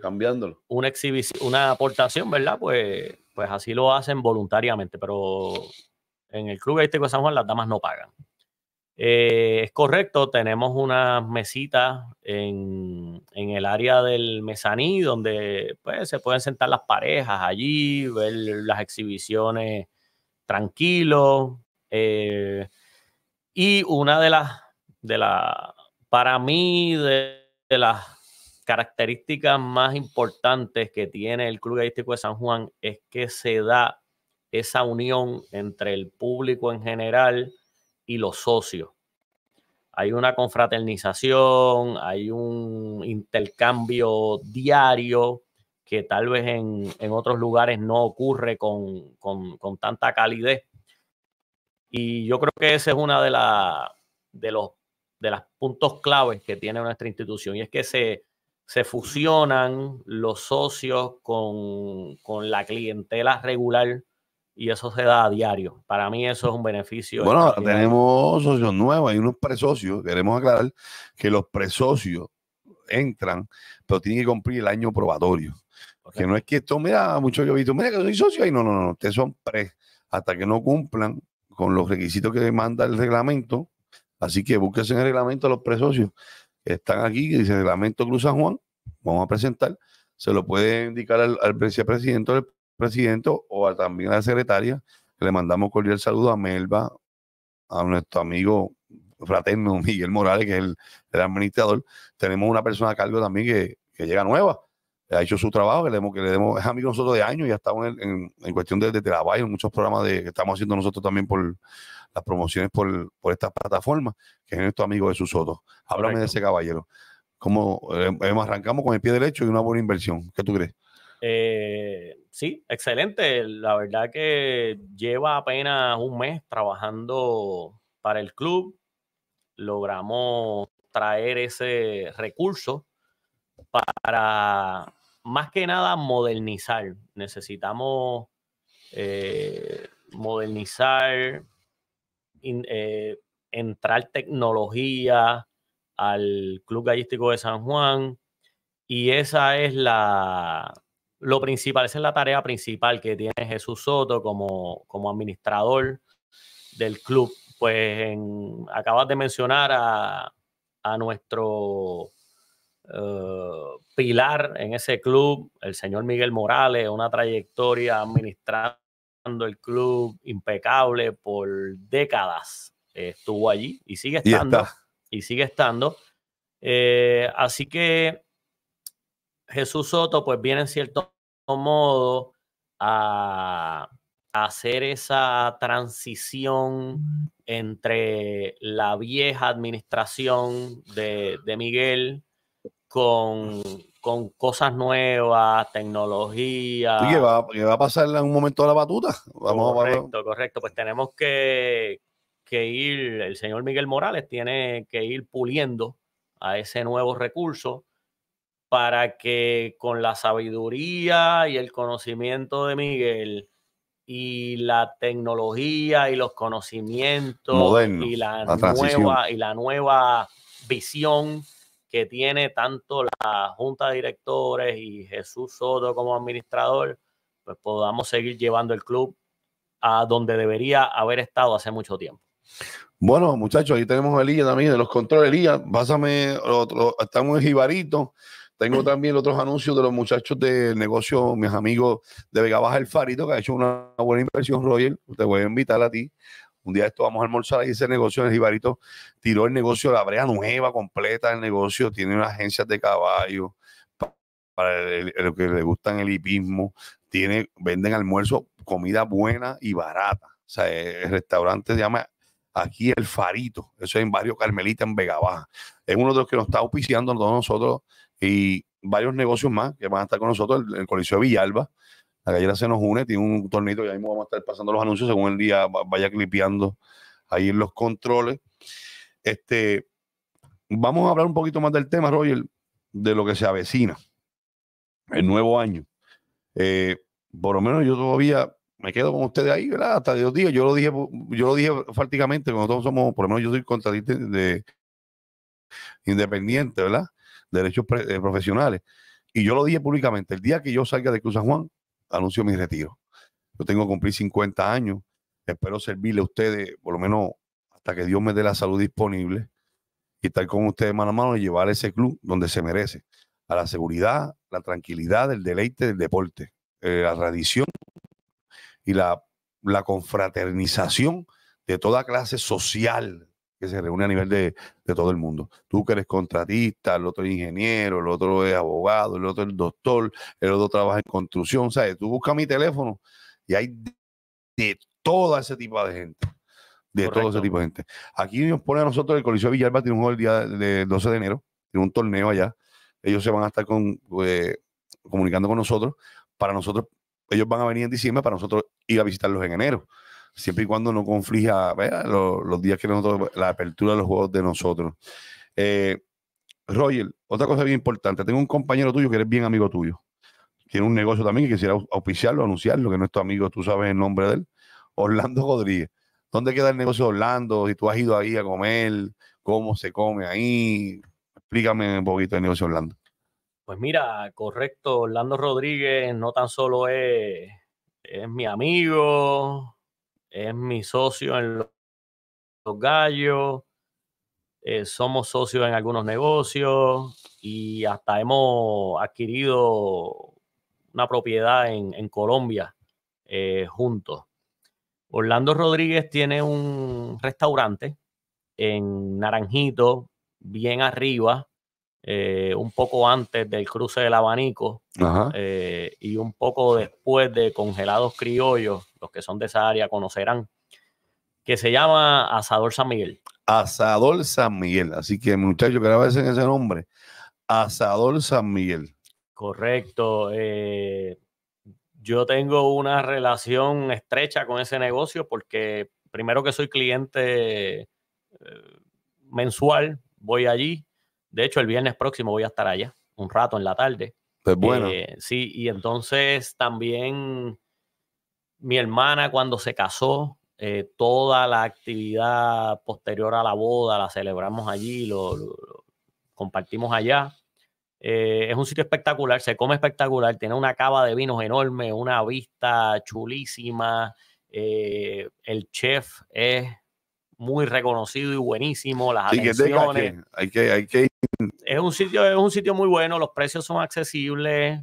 [SPEAKER 1] cambiándolo. Una exhibición, una aportación, ¿verdad? Pues, pues así lo hacen voluntariamente, pero en el Club Gaístico de San Juan las damas no pagan. Eh, es correcto, tenemos unas mesitas en, el área del mesaní donde pues, se pueden sentar las parejas allí, ver las exhibiciones tranquilo. Eh, y una de las, de la, para mí, de, las características más importantes que tiene el Club Gaístico de San Juan es que se da esa unión entre el público en general y los socios. Hay una confraternización, hay un intercambio diario que tal vez en, otros lugares no ocurre con, tanta calidez. Y yo creo que ese es uno de, la, de, los, de puntos claves que tiene nuestra institución y es que se, fusionan los socios con, con, la clientela regular y eso se da a diario. Para mí eso es un beneficio. Bueno,
[SPEAKER 2] tenemos socios nuevos, hay unos presocios, queremos aclarar que los presocios entran, pero tienen que cumplir el año probatorio. porque Que no es que esto, mira, mucho yo he visto, mira que soy socio, y no, no, no, ustedes son pre, hasta que no cumplan con los requisitos que demanda el reglamento. Así que búsquense en el reglamento a los presocios están aquí, que dice Reglamento Cruz San Juan, vamos a presentar, se lo puede indicar al, al vicepresidente del presidente o también a la secretaria. Le mandamos cordial saludo a Melba, a nuestro amigo fraterno Miguel Morales, que es el, administrador. Tenemos una persona a cargo también que, llega nueva, ha hecho su trabajo, que le, que le demos, es amigo nosotros de años y ha estado en, en, cuestión de, trabajo, en muchos programas de, que estamos haciendo nosotros también por las promociones por, por esta plataforma que es nuestro amigo sus Soto. Háblame de ese caballero. ¿Cómo eh, arrancamos con el pie derecho y una buena inversión? ¿Qué tú crees?
[SPEAKER 1] Eh, sí, excelente. La verdad que lleva apenas un mes trabajando para el club. Logramos traer ese recurso para más que nada modernizar. Necesitamos eh, modernizar, eh, entrar tecnología al Club Gallístico de San Juan. Y esa es la, lo principal, esa es la tarea principal que tiene Jesús Soto como, como administrador del club. Pues acabas de mencionar a, nuestro eh, pilar en ese club, el señor Miguel Morales, una trayectoria administrando el club impecable por décadas. Eh, estuvo allí y sigue estando. Y, sigue estando. Eh, así que Jesús Soto, pues viene en cierto modo a, hacer esa transición entre la vieja administración de, Miguel con, cosas nuevas, tecnología. ¿Y
[SPEAKER 2] va, a pasar en un momento la batuta? correcto,
[SPEAKER 1] correcto. Pues tenemos que ir, el señor Miguel Morales tiene que ir puliendo a ese nuevo recurso para que con la sabiduría y el conocimiento de Miguel y la tecnología y los conocimientos Modernos, y la, nueva y la nueva visión que tiene tanto la junta de directores y Jesús Soto como administrador, pues podamos seguir llevando el club a donde debería haber estado hace mucho tiempo.
[SPEAKER 2] Bueno, muchachos, ahí tenemos el Elías también de los controles. Elías, pásame, estamos en Jibarito. Tengo también otros anuncios de los muchachos del negocio, mis amigos de Vega Baja El Farito, que ha hecho una buena inversión, Roger. Te voy a invitar a ti. Un día esto vamos a almorzar ahí ese negocio en el Jibarito. Tiró el negocio, la brea nueva, completa el negocio. Tiene una agencia de caballos para los que le gustan el hipismo. Tiene, venden almuerzo, comida buena y barata. O sea, el restaurante se llama aquí El Farito. Eso es en Barrio Carmelita, en Vega Baja. Es uno de los que nos está auspiciando todos nosotros y varios negocios más que van a estar con nosotros. El, el Coliseo de Villalba, la gallera se nos une, tiene un tornito y ahí mismo vamos a estar pasando los anuncios según el día vaya clipeando ahí en los controles. Este, vamos a hablar un poquito más del tema, Roger, de lo que se avecina, el nuevo año. Eh, por lo menos yo todavía me quedo con ustedes ahí, ¿verdad? Hasta Dios día. Yo lo dije, yo lo dije prácticamente, cuando todos somos, por lo menos yo soy contratista de independiente, ¿verdad? derechos eh, profesionales. Y yo lo dije públicamente, el día que yo salga de Cruz San Juan, anuncio mi retiro. Yo tengo que cumplir 50 años, espero servirle a ustedes, por lo menos hasta que Dios me dé la salud disponible, y estar con ustedes mano a mano y llevar ese club donde se merece, a la seguridad, la tranquilidad, el deleite del deporte, eh, la tradición y la, la confraternización de toda clase social, que se reúne a nivel de, todo el mundo. Tú que eres contratista, el otro es ingeniero, el otro es abogado, el otro es doctor, el otro trabaja en construcción, ¿sabes? Tú buscas mi teléfono y hay de, todo ese tipo de gente. De todo ese tipo de gente. Aquí nos pone a nosotros el Coliseo de Villalba, tiene un juego el día del 12 de enero, tiene un torneo allá. Ellos se van a estar con, eh, comunicando con nosotros. Para nosotros, ellos van a venir en diciembre, para nosotros ir a visitarlos en enero siempre y cuando no conflija los, días que nosotros, la apertura de los juegos de nosotros. Eh, Roger, otra cosa bien importante, tengo un compañero tuyo que eres bien amigo tuyo. Tiene un negocio también que quisiera auspiciarlo, anunciarlo, que no es tu amigo, tú sabes el nombre de él. Orlando Rodríguez. ¿Dónde queda el negocio de Orlando? Si tú has ido ahí a comer, cómo se come ahí. Explícame un poquito el negocio de Orlando.
[SPEAKER 1] Pues mira, correcto, Orlando Rodríguez no tan solo es, es mi amigo, es mi socio en los, gallos, eh, somos socios en algunos negocios y hasta hemos adquirido una propiedad en, Colombia eh, juntos. Orlando Rodríguez tiene un restaurante en Naranjito, bien arriba, eh, un poco antes del cruce del abanico eh, y un poco después de congelados criollos, los que son de esa área conocerán, que se llama Asador San Miguel.
[SPEAKER 2] Asador San Miguel, así que muchachos, veces en ese nombre. Asador San
[SPEAKER 1] Miguel. Correcto. Eh, yo tengo una relación estrecha con ese negocio porque primero que soy cliente mensual, voy allí, de hecho, el viernes próximo voy a estar allá, un rato en la tarde. Pues bueno. Eh, sí, y entonces también mi hermana cuando se casó, eh, toda la actividad posterior a la boda la celebramos allí, lo, compartimos allá. Eh, es un sitio espectacular, se come espectacular, tiene una cava de vinos enorme, una vista chulísima. el chef es muy reconocido y buenísimo. Las sí, Que hay que, hay que... Es, un sitio, es un sitio muy bueno, los precios son accesibles.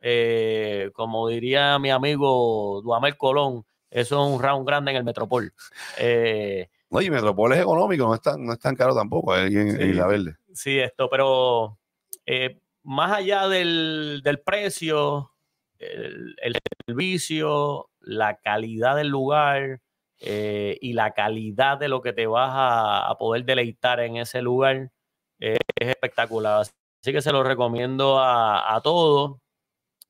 [SPEAKER 1] Eh, como diría mi amigo Duamel Colón, eso es un round grande en el Metropol. Eh,
[SPEAKER 2] no, Metropol es económico, no es tan, no es caro tampoco, en, la Verde.
[SPEAKER 1] Sí, esto, pero eh, más allá del, del precio, el, el servicio, la calidad del lugar, eh, y la calidad de lo que te vas a, poder deleitar en ese lugar es espectacular. Así que se lo recomiendo a, todos.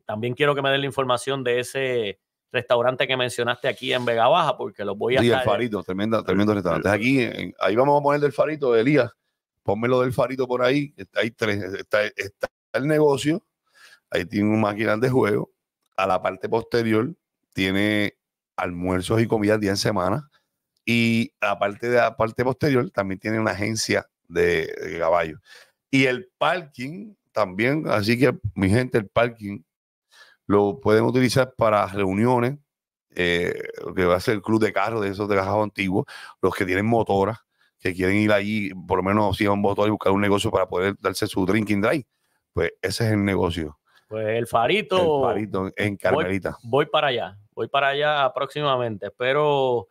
[SPEAKER 1] También quiero que me den la información de ese restaurante que mencionaste aquí en Vega Baja, porque los voy a... y el Farito,
[SPEAKER 2] tremendo tremendo restaurante. Aquí, ahí vamos a poner del Farito, Elías. Pónmelo del Farito por ahí. Hay tres, está, el negocio, ahí tiene un máquina de juego. A la parte posterior tiene almuerzos y comidas día en semana. Y aparte de la parte posterior, también tiene una agencia de, caballos. Y el parking también, así que mi gente, el parking lo pueden utilizar para reuniones, eh, que va a ser el club de carros de esos de antiguos, los que tienen motoras, que quieren ir allí, por lo menos si van a motor y buscar un negocio para poder darse su drinking drive, pues ese es el negocio.
[SPEAKER 1] Pues el farito. farito
[SPEAKER 2] en Carmelita.
[SPEAKER 1] voy para allá. Voy para allá próximamente. Espero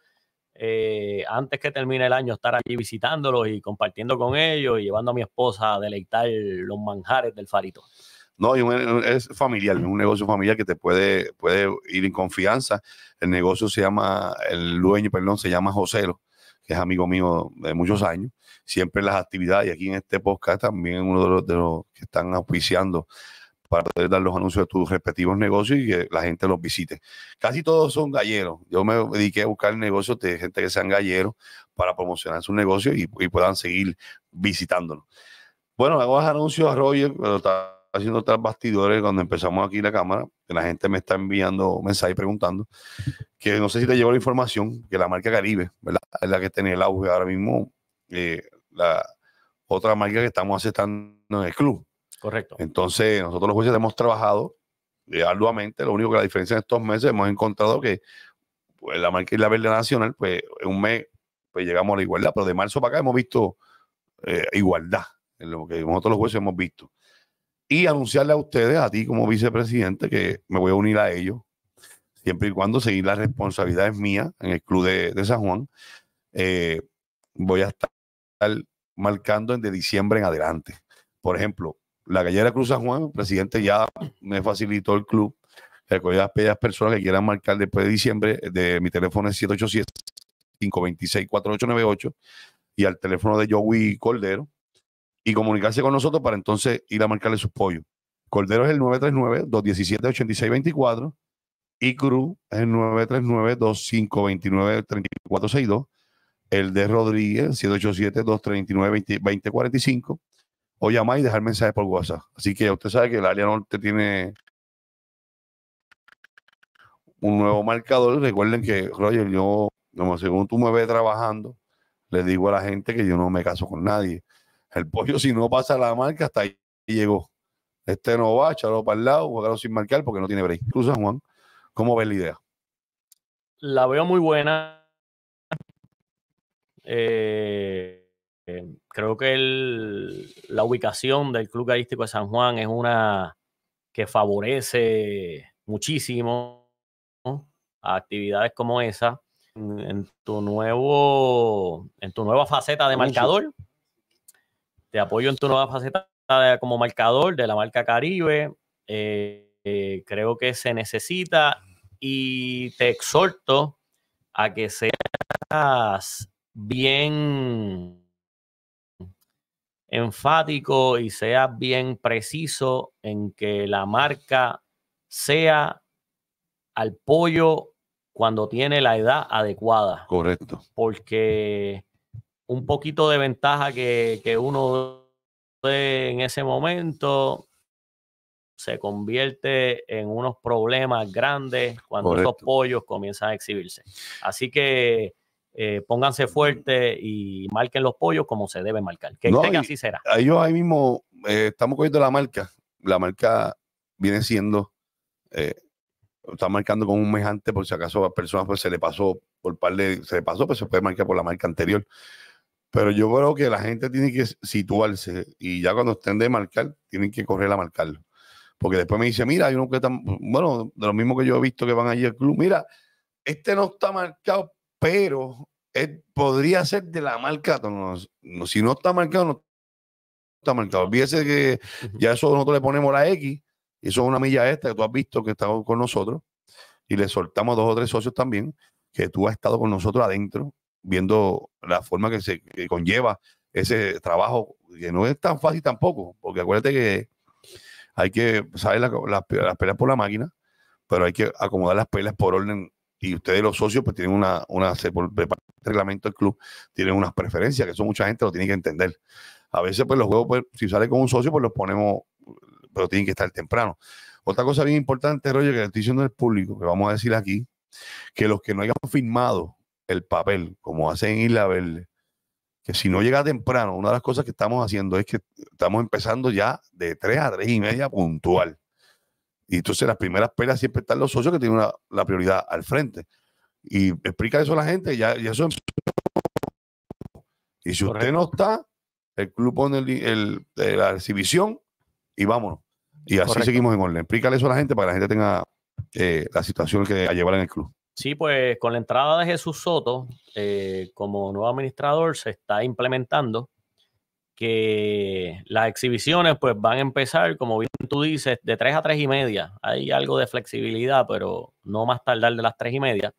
[SPEAKER 1] eh, antes que termine el año estar allí visitándolos y compartiendo con ellos y llevando a mi esposa a deleitar los manjares del farito.
[SPEAKER 2] No, es familiar, es un negocio familiar que te puede, puede ir en confianza. El negocio se llama, el dueño, perdón, se llama Joselo, que es amigo mío de muchos años. Siempre las actividades, y aquí en este podcast también uno de los, de los que están auspiciando para poder dar los anuncios de tus respectivos negocios y que la gente los visite. Casi todos son galleros. Yo me dediqué a buscar negocios de gente que sean galleros para promocionar sus negocios y, puedan seguir visitándolo Bueno, hago anuncios a Roger, pero está haciendo tras bastidores cuando empezamos aquí la cámara, que la gente me está enviando mensajes preguntando, que no sé si te llegó la información, que la marca Caribe, ¿verdad? Es la que tiene el auge ahora mismo, eh, la otra marca que estamos aceptando en el club. Correcto. Entonces, nosotros los jueces hemos trabajado eh, arduamente. Lo único que la diferencia en estos meses hemos encontrado que pues, la marca y la verde nacional, pues en un mes pues, llegamos a la igualdad, pero de marzo para acá hemos visto eh, igualdad en lo que nosotros los jueces hemos visto. Y anunciarle a ustedes, a ti como vicepresidente, que me voy a unir a ellos, siempre y cuando seguir las responsabilidades mías en el club de, San Juan. Eh, voy a estar marcando desde diciembre en adelante. Por ejemplo, la gallera Cruz San Juan, presidente ya me facilitó el club. Recuerda a personas que quieran marcar después de diciembre, de mi teléfono es 787-526-4898 y al teléfono de Joey Cordero y comunicarse con nosotros para entonces ir a marcarle sus pollos. Cordero es el 939-217-8624 y Cruz es el 939-2529-3462. El de Rodríguez, 787-239-2045. 2045 o llamar y dejar mensajes por WhatsApp. Así que usted sabe que el área norte tiene un nuevo marcador. Recuerden que, Roger, yo, según tú me ves trabajando, le digo a la gente que yo no me caso con nadie. El pollo, si no pasa la marca, hasta ahí llegó. Este no va, echarlo para el lado, jugarlo sin marcar porque no tiene break. incluso Juan, ¿cómo ves la idea?
[SPEAKER 1] La veo muy buena. Eh, eh, creo que la ubicación del Club Galístico de San Juan es una que favorece muchísimo a actividades como esa. Mm. En, tu nuevo, en tu nueva faceta de marcador, te apoyo en tu nueva faceta como marcador de la marca Caribe. Eh, eh, creo que se necesita y te exhorto a que seas bien enfático y sea bien preciso en que la marca sea al pollo cuando tiene la edad adecuada. Correcto. Porque un poquito de ventaja que, uno de, en ese momento se convierte en unos problemas grandes cuando esos pollos comienzan a exhibirse. Así que eh, pónganse fuerte y marquen los pollos como se debe marcar. Que, tengan así será.
[SPEAKER 2] Ellos ahí mismo eh, estamos cogiendo la marca. La marca viene siendo, eh, está marcando con un mejante por si acaso a personas pues, se le pasó por par de, se le pasó, pues se puede marcar por la marca anterior. Pero yo creo que la gente tiene que situarse y ya cuando estén de marcar, tienen que correr a marcarlo. Porque después me dice, mira, hay uno que está, bueno, de lo mismo que yo he visto que van allí al club, mira, este no está marcado pero podría ser de la marca. No, si no está marcado, no está marcado. Olvídese que ya eso nosotros le ponemos la X, y eso es una milla esta que tú has visto que está con nosotros, y le soltamos dos o tres socios también, que tú has estado con nosotros adentro, viendo la forma que se conlleva ese trabajo, que no es tan fácil tampoco, porque acuérdate que hay que saber las pelas por la máquina, pero hay que acomodar las pelas por orden y ustedes los socios pues tienen una, una por reglamento del club, tienen unas preferencias, que eso mucha gente lo tiene que entender. A veces pues los juegos, pues, si sale con un socio, pues los ponemos, pero tienen que estar temprano. Otra cosa bien importante, Roger, que le estoy diciendo al público, que vamos a decir aquí, que los que no hayan firmado el papel, como hacen en Isla Verde, que si no llega temprano, una de las cosas que estamos haciendo es que estamos empezando ya de 3 a 3 y media puntual. Y entonces las primeras pelas siempre están los socios que tienen la prioridad al frente. Y explica eso a la gente, ya, ya eso Y si usted no está, el club pone el, eh, la exhibición y vámonos. Y así seguimos en orden. Explícale eso a la gente para que la gente tenga eh, la situación que a llevar en el club.
[SPEAKER 1] Sí, pues con la entrada de Jesús Soto eh, como nuevo administrador se está implementando que las exhibiciones pues van a empezar, como bien tú dices, de 3 a tres y media. Hay algo de flexibilidad, pero no más tardar de las tres y media.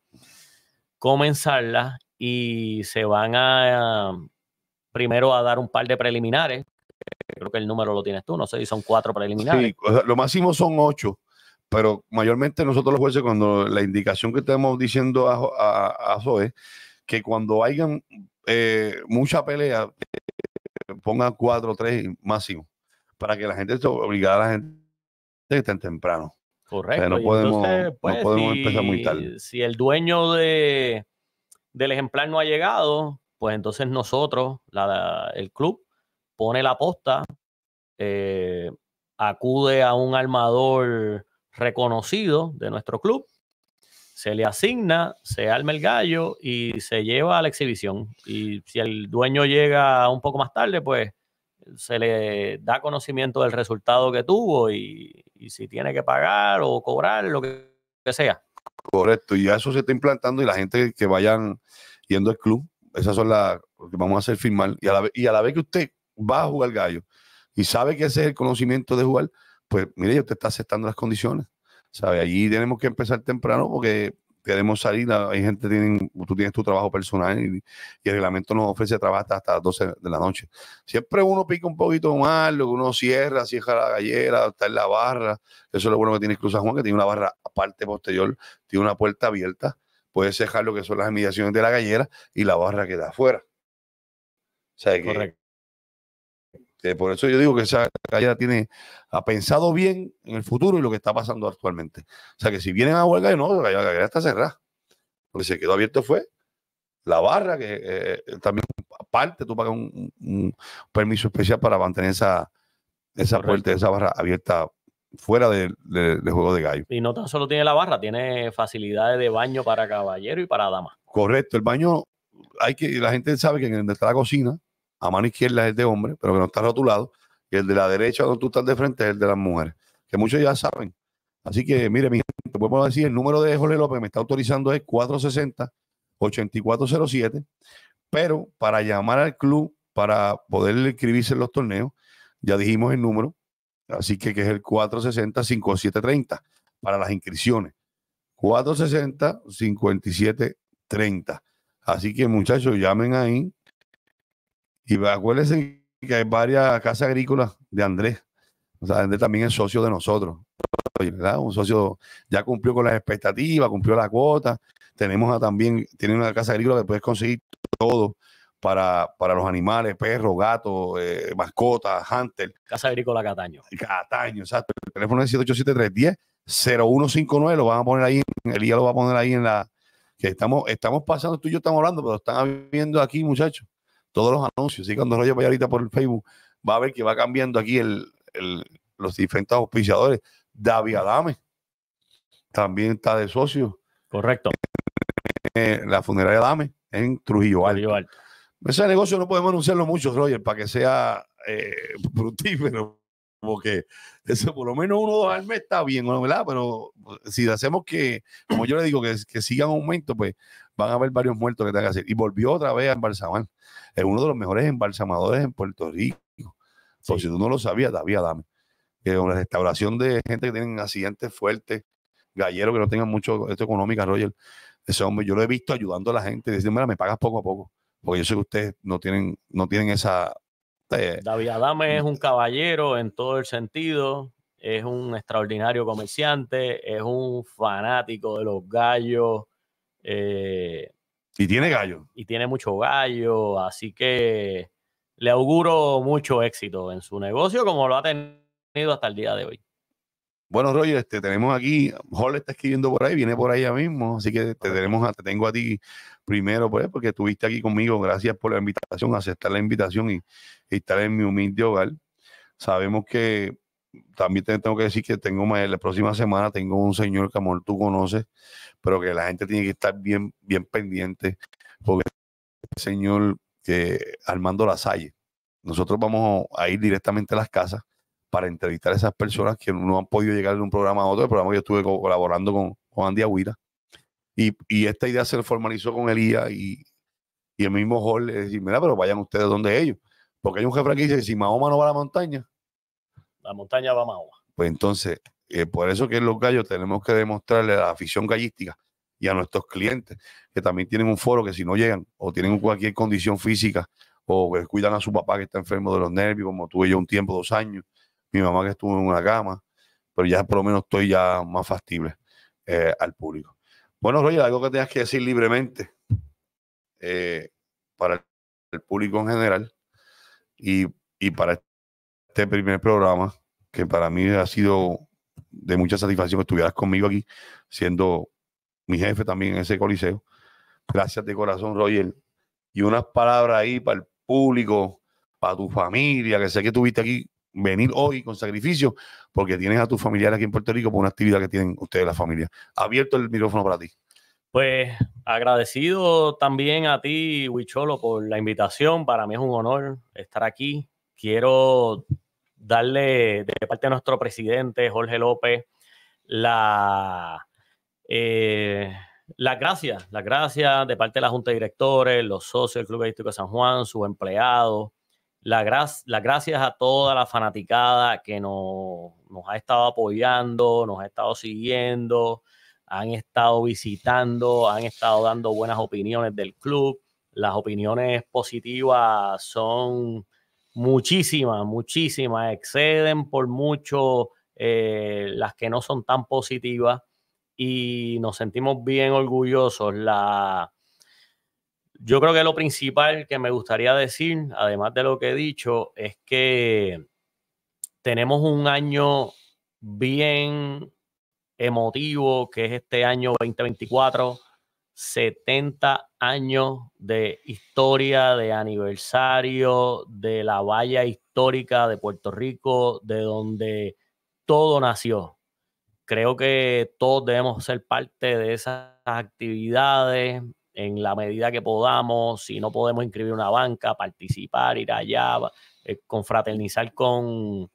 [SPEAKER 1] Comenzarlas y se van a um, primero a dar un par de preliminares. Creo que el número lo tienes tú, no sé si son cuatro preliminares. Sí,
[SPEAKER 2] lo máximo son ocho, pero mayormente nosotros los jueces, cuando la indicación que estamos diciendo a, a, Zoe, que cuando hayan eh, mucha pelea, eh, ponga cuatro, tres máximo, para que la gente esté obligada a la gente
[SPEAKER 1] que estén temprano. Correcto. no podemos, si, pues, empezar muy tarde. Si el dueño de, del ejemplar no ha llegado, pues entonces nosotros, el club, pone la posta, eh, acude a un armador reconocido de nuestro club se le asigna, se arma el gallo y se lleva a la exhibición. Y si el dueño llega un poco más tarde, pues se le da conocimiento del resultado que tuvo y, si tiene que pagar o cobrar, lo que, sea.
[SPEAKER 2] Correcto, y eso se está implantando y la gente que vayan yendo al club, esas son las que vamos a hacer firmar. Y a, la, y a la vez que usted va a jugar gallo y sabe que ese es el conocimiento de jugar, pues mire, usted está aceptando las condiciones. ¿Sabe? Allí tenemos que empezar temprano porque queremos salir. Hay gente, tienen, tú tienes tu trabajo personal y, el reglamento nos ofrece trabajar hasta, las 12 de la noche. Siempre uno pica un poquito más, luego uno cierra, cierra la gallera, está en la barra. Eso es lo bueno que tiene Cruz A Juan, que tiene una barra aparte posterior, tiene una puerta abierta. Puedes dejar lo que son las inmediaciones de la gallera y la barra queda afuera. O Correcto por eso yo digo que esa caída tiene, ha pensado bien en el futuro y lo que está pasando actualmente. O sea que si vienen a huelga, no, la caída está cerrada. Lo que se quedó abierto fue la barra, que eh, eh, también aparte tú pagas un, permiso especial para mantener esa, esa puerta, esa barra abierta fuera del juego de gallo.
[SPEAKER 1] Y no tan solo tiene la barra, tiene facilidades de baño para caballero y para dama.
[SPEAKER 2] Correcto, el baño, hay que, la gente sabe que en donde está la cocina, a mano izquierda es de hombre, pero que no está rotulado, y el de la derecha donde tú estás de frente es el de las mujeres, que muchos ya saben. Así que, mire, mi gente, podemos decir, el número de Jorge López me está autorizando es 460-8407, pero para llamar al club, para poder inscribirse en los torneos, ya dijimos el número, así que, que es el 460-5730 para las inscripciones. 460-5730. Así que, muchachos, llamen ahí y acuérdense que hay varias casas agrícolas de Andrés. O sea, Andrés también es socio de nosotros. Un socio ya cumplió con las expectativas, cumplió la cuota. Tenemos también, tiene una casa agrícola que puedes conseguir todo para, para los animales, perros, gatos, eh, mascotas, hunter. Casa agrícola Cataño. Cataño, exacto. El teléfono es 787-310-0159. Lo van a poner ahí, Elías lo va a poner ahí en la. Que estamos, estamos pasando, tú y yo estamos hablando, pero están viendo aquí, muchachos todos los anuncios. y cuando Roger vaya ahorita por el Facebook, va a ver que va cambiando aquí el, los diferentes auspiciadores. David Adame también está de socio. Correcto. Eh, la funeraria Adame en Trujillo Alto. Ese negocio no podemos anunciarlo mucho, Roger, para que sea eh, fructífero. Porque eso por lo menos uno o dos al mes está bien, ¿verdad? Pero pues, si hacemos que, como yo le digo, que, sigan aumento, pues van a haber varios muertos que tengan que hacer. Y volvió otra vez a embalsamar. Es uno de los mejores embalsamadores en Puerto Rico. Por si tú no lo sabías, todavía dame. Que la restauración de gente que tienen accidentes fuertes, galleros que no tengan mucho esto económica, Roger. Ese hombre, yo lo he visto ayudando a la gente, diciendo, mira, me pagas poco a poco. Porque yo sé que ustedes no tienen, no tienen
[SPEAKER 1] esa este, David Adame es mm. un caballero en todo el sentido, es un extraordinario comerciante, es un fanático de los gallos. Eh, y tiene gallo. Y tiene mucho gallo, así que le auguro mucho éxito en su negocio como lo ha tenido hasta el día de hoy.
[SPEAKER 2] Bueno, Roger, te este, tenemos aquí. Jorge está escribiendo por ahí, viene por ahí mismo. Así que te tenemos tengo a ti primero, pues, porque estuviste aquí conmigo. Gracias por la invitación, aceptar la invitación y, estar en mi humilde hogar. Sabemos que también te tengo que decir que tengo la próxima semana tengo un señor que amor tú conoces, pero que la gente tiene que estar bien, bien pendiente, porque el este señor que Armando Lasalle. Nosotros vamos a ir directamente a las casas para entrevistar a esas personas que no han podido llegar de un programa a otro. El programa que yo estuve colaborando con, con Andy Agüira. Y, y, esta idea se formalizó con Elías y, y, el mismo Jorge le decía, mira, pero vayan ustedes donde ellos. Porque hay un jefe que dice si Mahoma no va a la montaña.
[SPEAKER 1] La montaña va a Mahoma.
[SPEAKER 2] Pues entonces, eh, por eso que los gallos tenemos que demostrarle a la afición gallística y a nuestros clientes que también tienen un foro que si no llegan o tienen cualquier condición física o que cuidan a su papá que está enfermo de los nervios, como tuve yo un tiempo, dos años, mi mamá que estuvo en una cama, pero ya por lo menos estoy ya más factible eh, al público. Bueno, Roger, algo que tengas que decir libremente eh, para el público en general y, y para este primer programa, que para mí ha sido de mucha satisfacción que estuvieras conmigo aquí, siendo mi jefe también en ese coliseo. Gracias de corazón, Roger. Y unas palabras ahí para el público, para tu familia, que sé que tuviste aquí venir hoy con sacrificio porque tienes a tus familiares aquí en Puerto Rico por una actividad que tienen ustedes, la familia. Abierto el micrófono para ti.
[SPEAKER 1] Pues agradecido también a ti, Huicholo, por la invitación. Para mí es un honor estar aquí. Quiero darle de parte de nuestro presidente, Jorge López, la, eh, las gracias, las gracias de parte de la Junta de Directores, los socios del Club de San Juan, sus empleados, las gracias a toda la fanaticada que nos, ha estado apoyando, nos ha estado siguiendo, han estado visitando, han estado dando buenas opiniones del club. Las opiniones positivas son muchísimas, muchísimas, exceden por mucho eh, las que no son tan positivas y nos sentimos bien orgullosos. La, yo creo que lo principal que me gustaría decir, además de lo que he dicho, es que tenemos un año bien emotivo, que es este año 2024, 70 años de historia, de aniversario, de la valla histórica de Puerto Rico, de donde todo nació. Creo que todos debemos ser parte de esas actividades, en la medida que podamos, si no podemos inscribir una banca, participar, ir allá, eh, confraternizar con,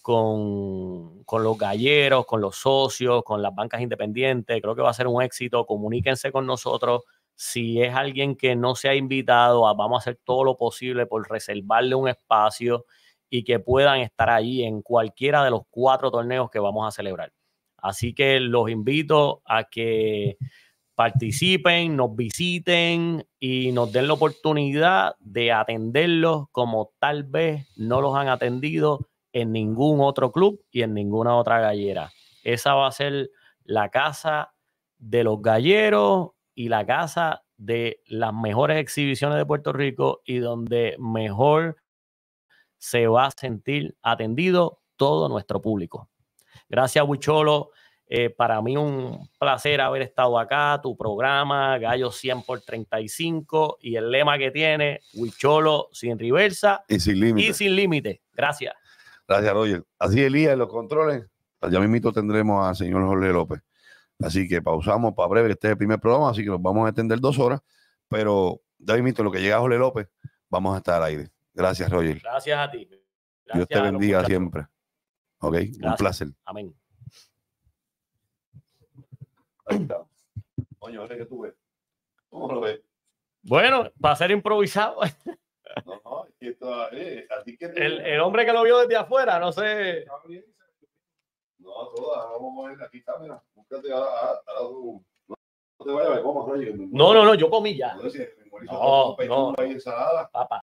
[SPEAKER 1] con, con, los galleros, con los socios, con las bancas independientes. Creo que va a ser un éxito. Comuníquense con nosotros. Si es alguien que no se ha invitado, ah, vamos a hacer todo lo posible por reservarle un espacio y que puedan estar allí en cualquiera de los cuatro torneos que vamos a celebrar. Así que los invito a que participen, nos visiten y nos den la oportunidad de atenderlos como tal vez no los han atendido en ningún otro club y en ninguna otra gallera. Esa va a ser la casa de los galleros y la casa de las mejores exhibiciones de Puerto Rico y donde mejor se va a sentir atendido todo nuestro público. Gracias, Bucholo. Eh, para mí un placer haber estado acá, tu programa, Gallo 100 por 35 y el lema que tiene, Huicholo sin reversa y sin límite. Gracias.
[SPEAKER 2] Gracias, Roger. Así de
[SPEAKER 1] los controles.
[SPEAKER 2] Ya mismito tendremos al señor Jorge López. Así que pausamos para breve, este es el primer programa, así que nos vamos a extender dos horas. Pero ya mismito, lo que llega Jorge López, vamos a estar al aire. Gracias, Roger.
[SPEAKER 1] Gracias a ti. Dios te bendiga
[SPEAKER 2] siempre. Ok, un placer.
[SPEAKER 1] Amén. Ahí está. Coño,
[SPEAKER 2] a qué tú ves. ¿Cómo lo ves?
[SPEAKER 1] Bueno, para ser improvisado.
[SPEAKER 2] No, no, es eh, que esto, eh, así que el, el, hombre que
[SPEAKER 1] lo vio desde afuera, no sé.
[SPEAKER 2] No, todas, vamos a ver, aquí está, mira, búscate a, a, a tu... No te vayas a ver, No, no, no, yo comí ya. No, no, no. Papá.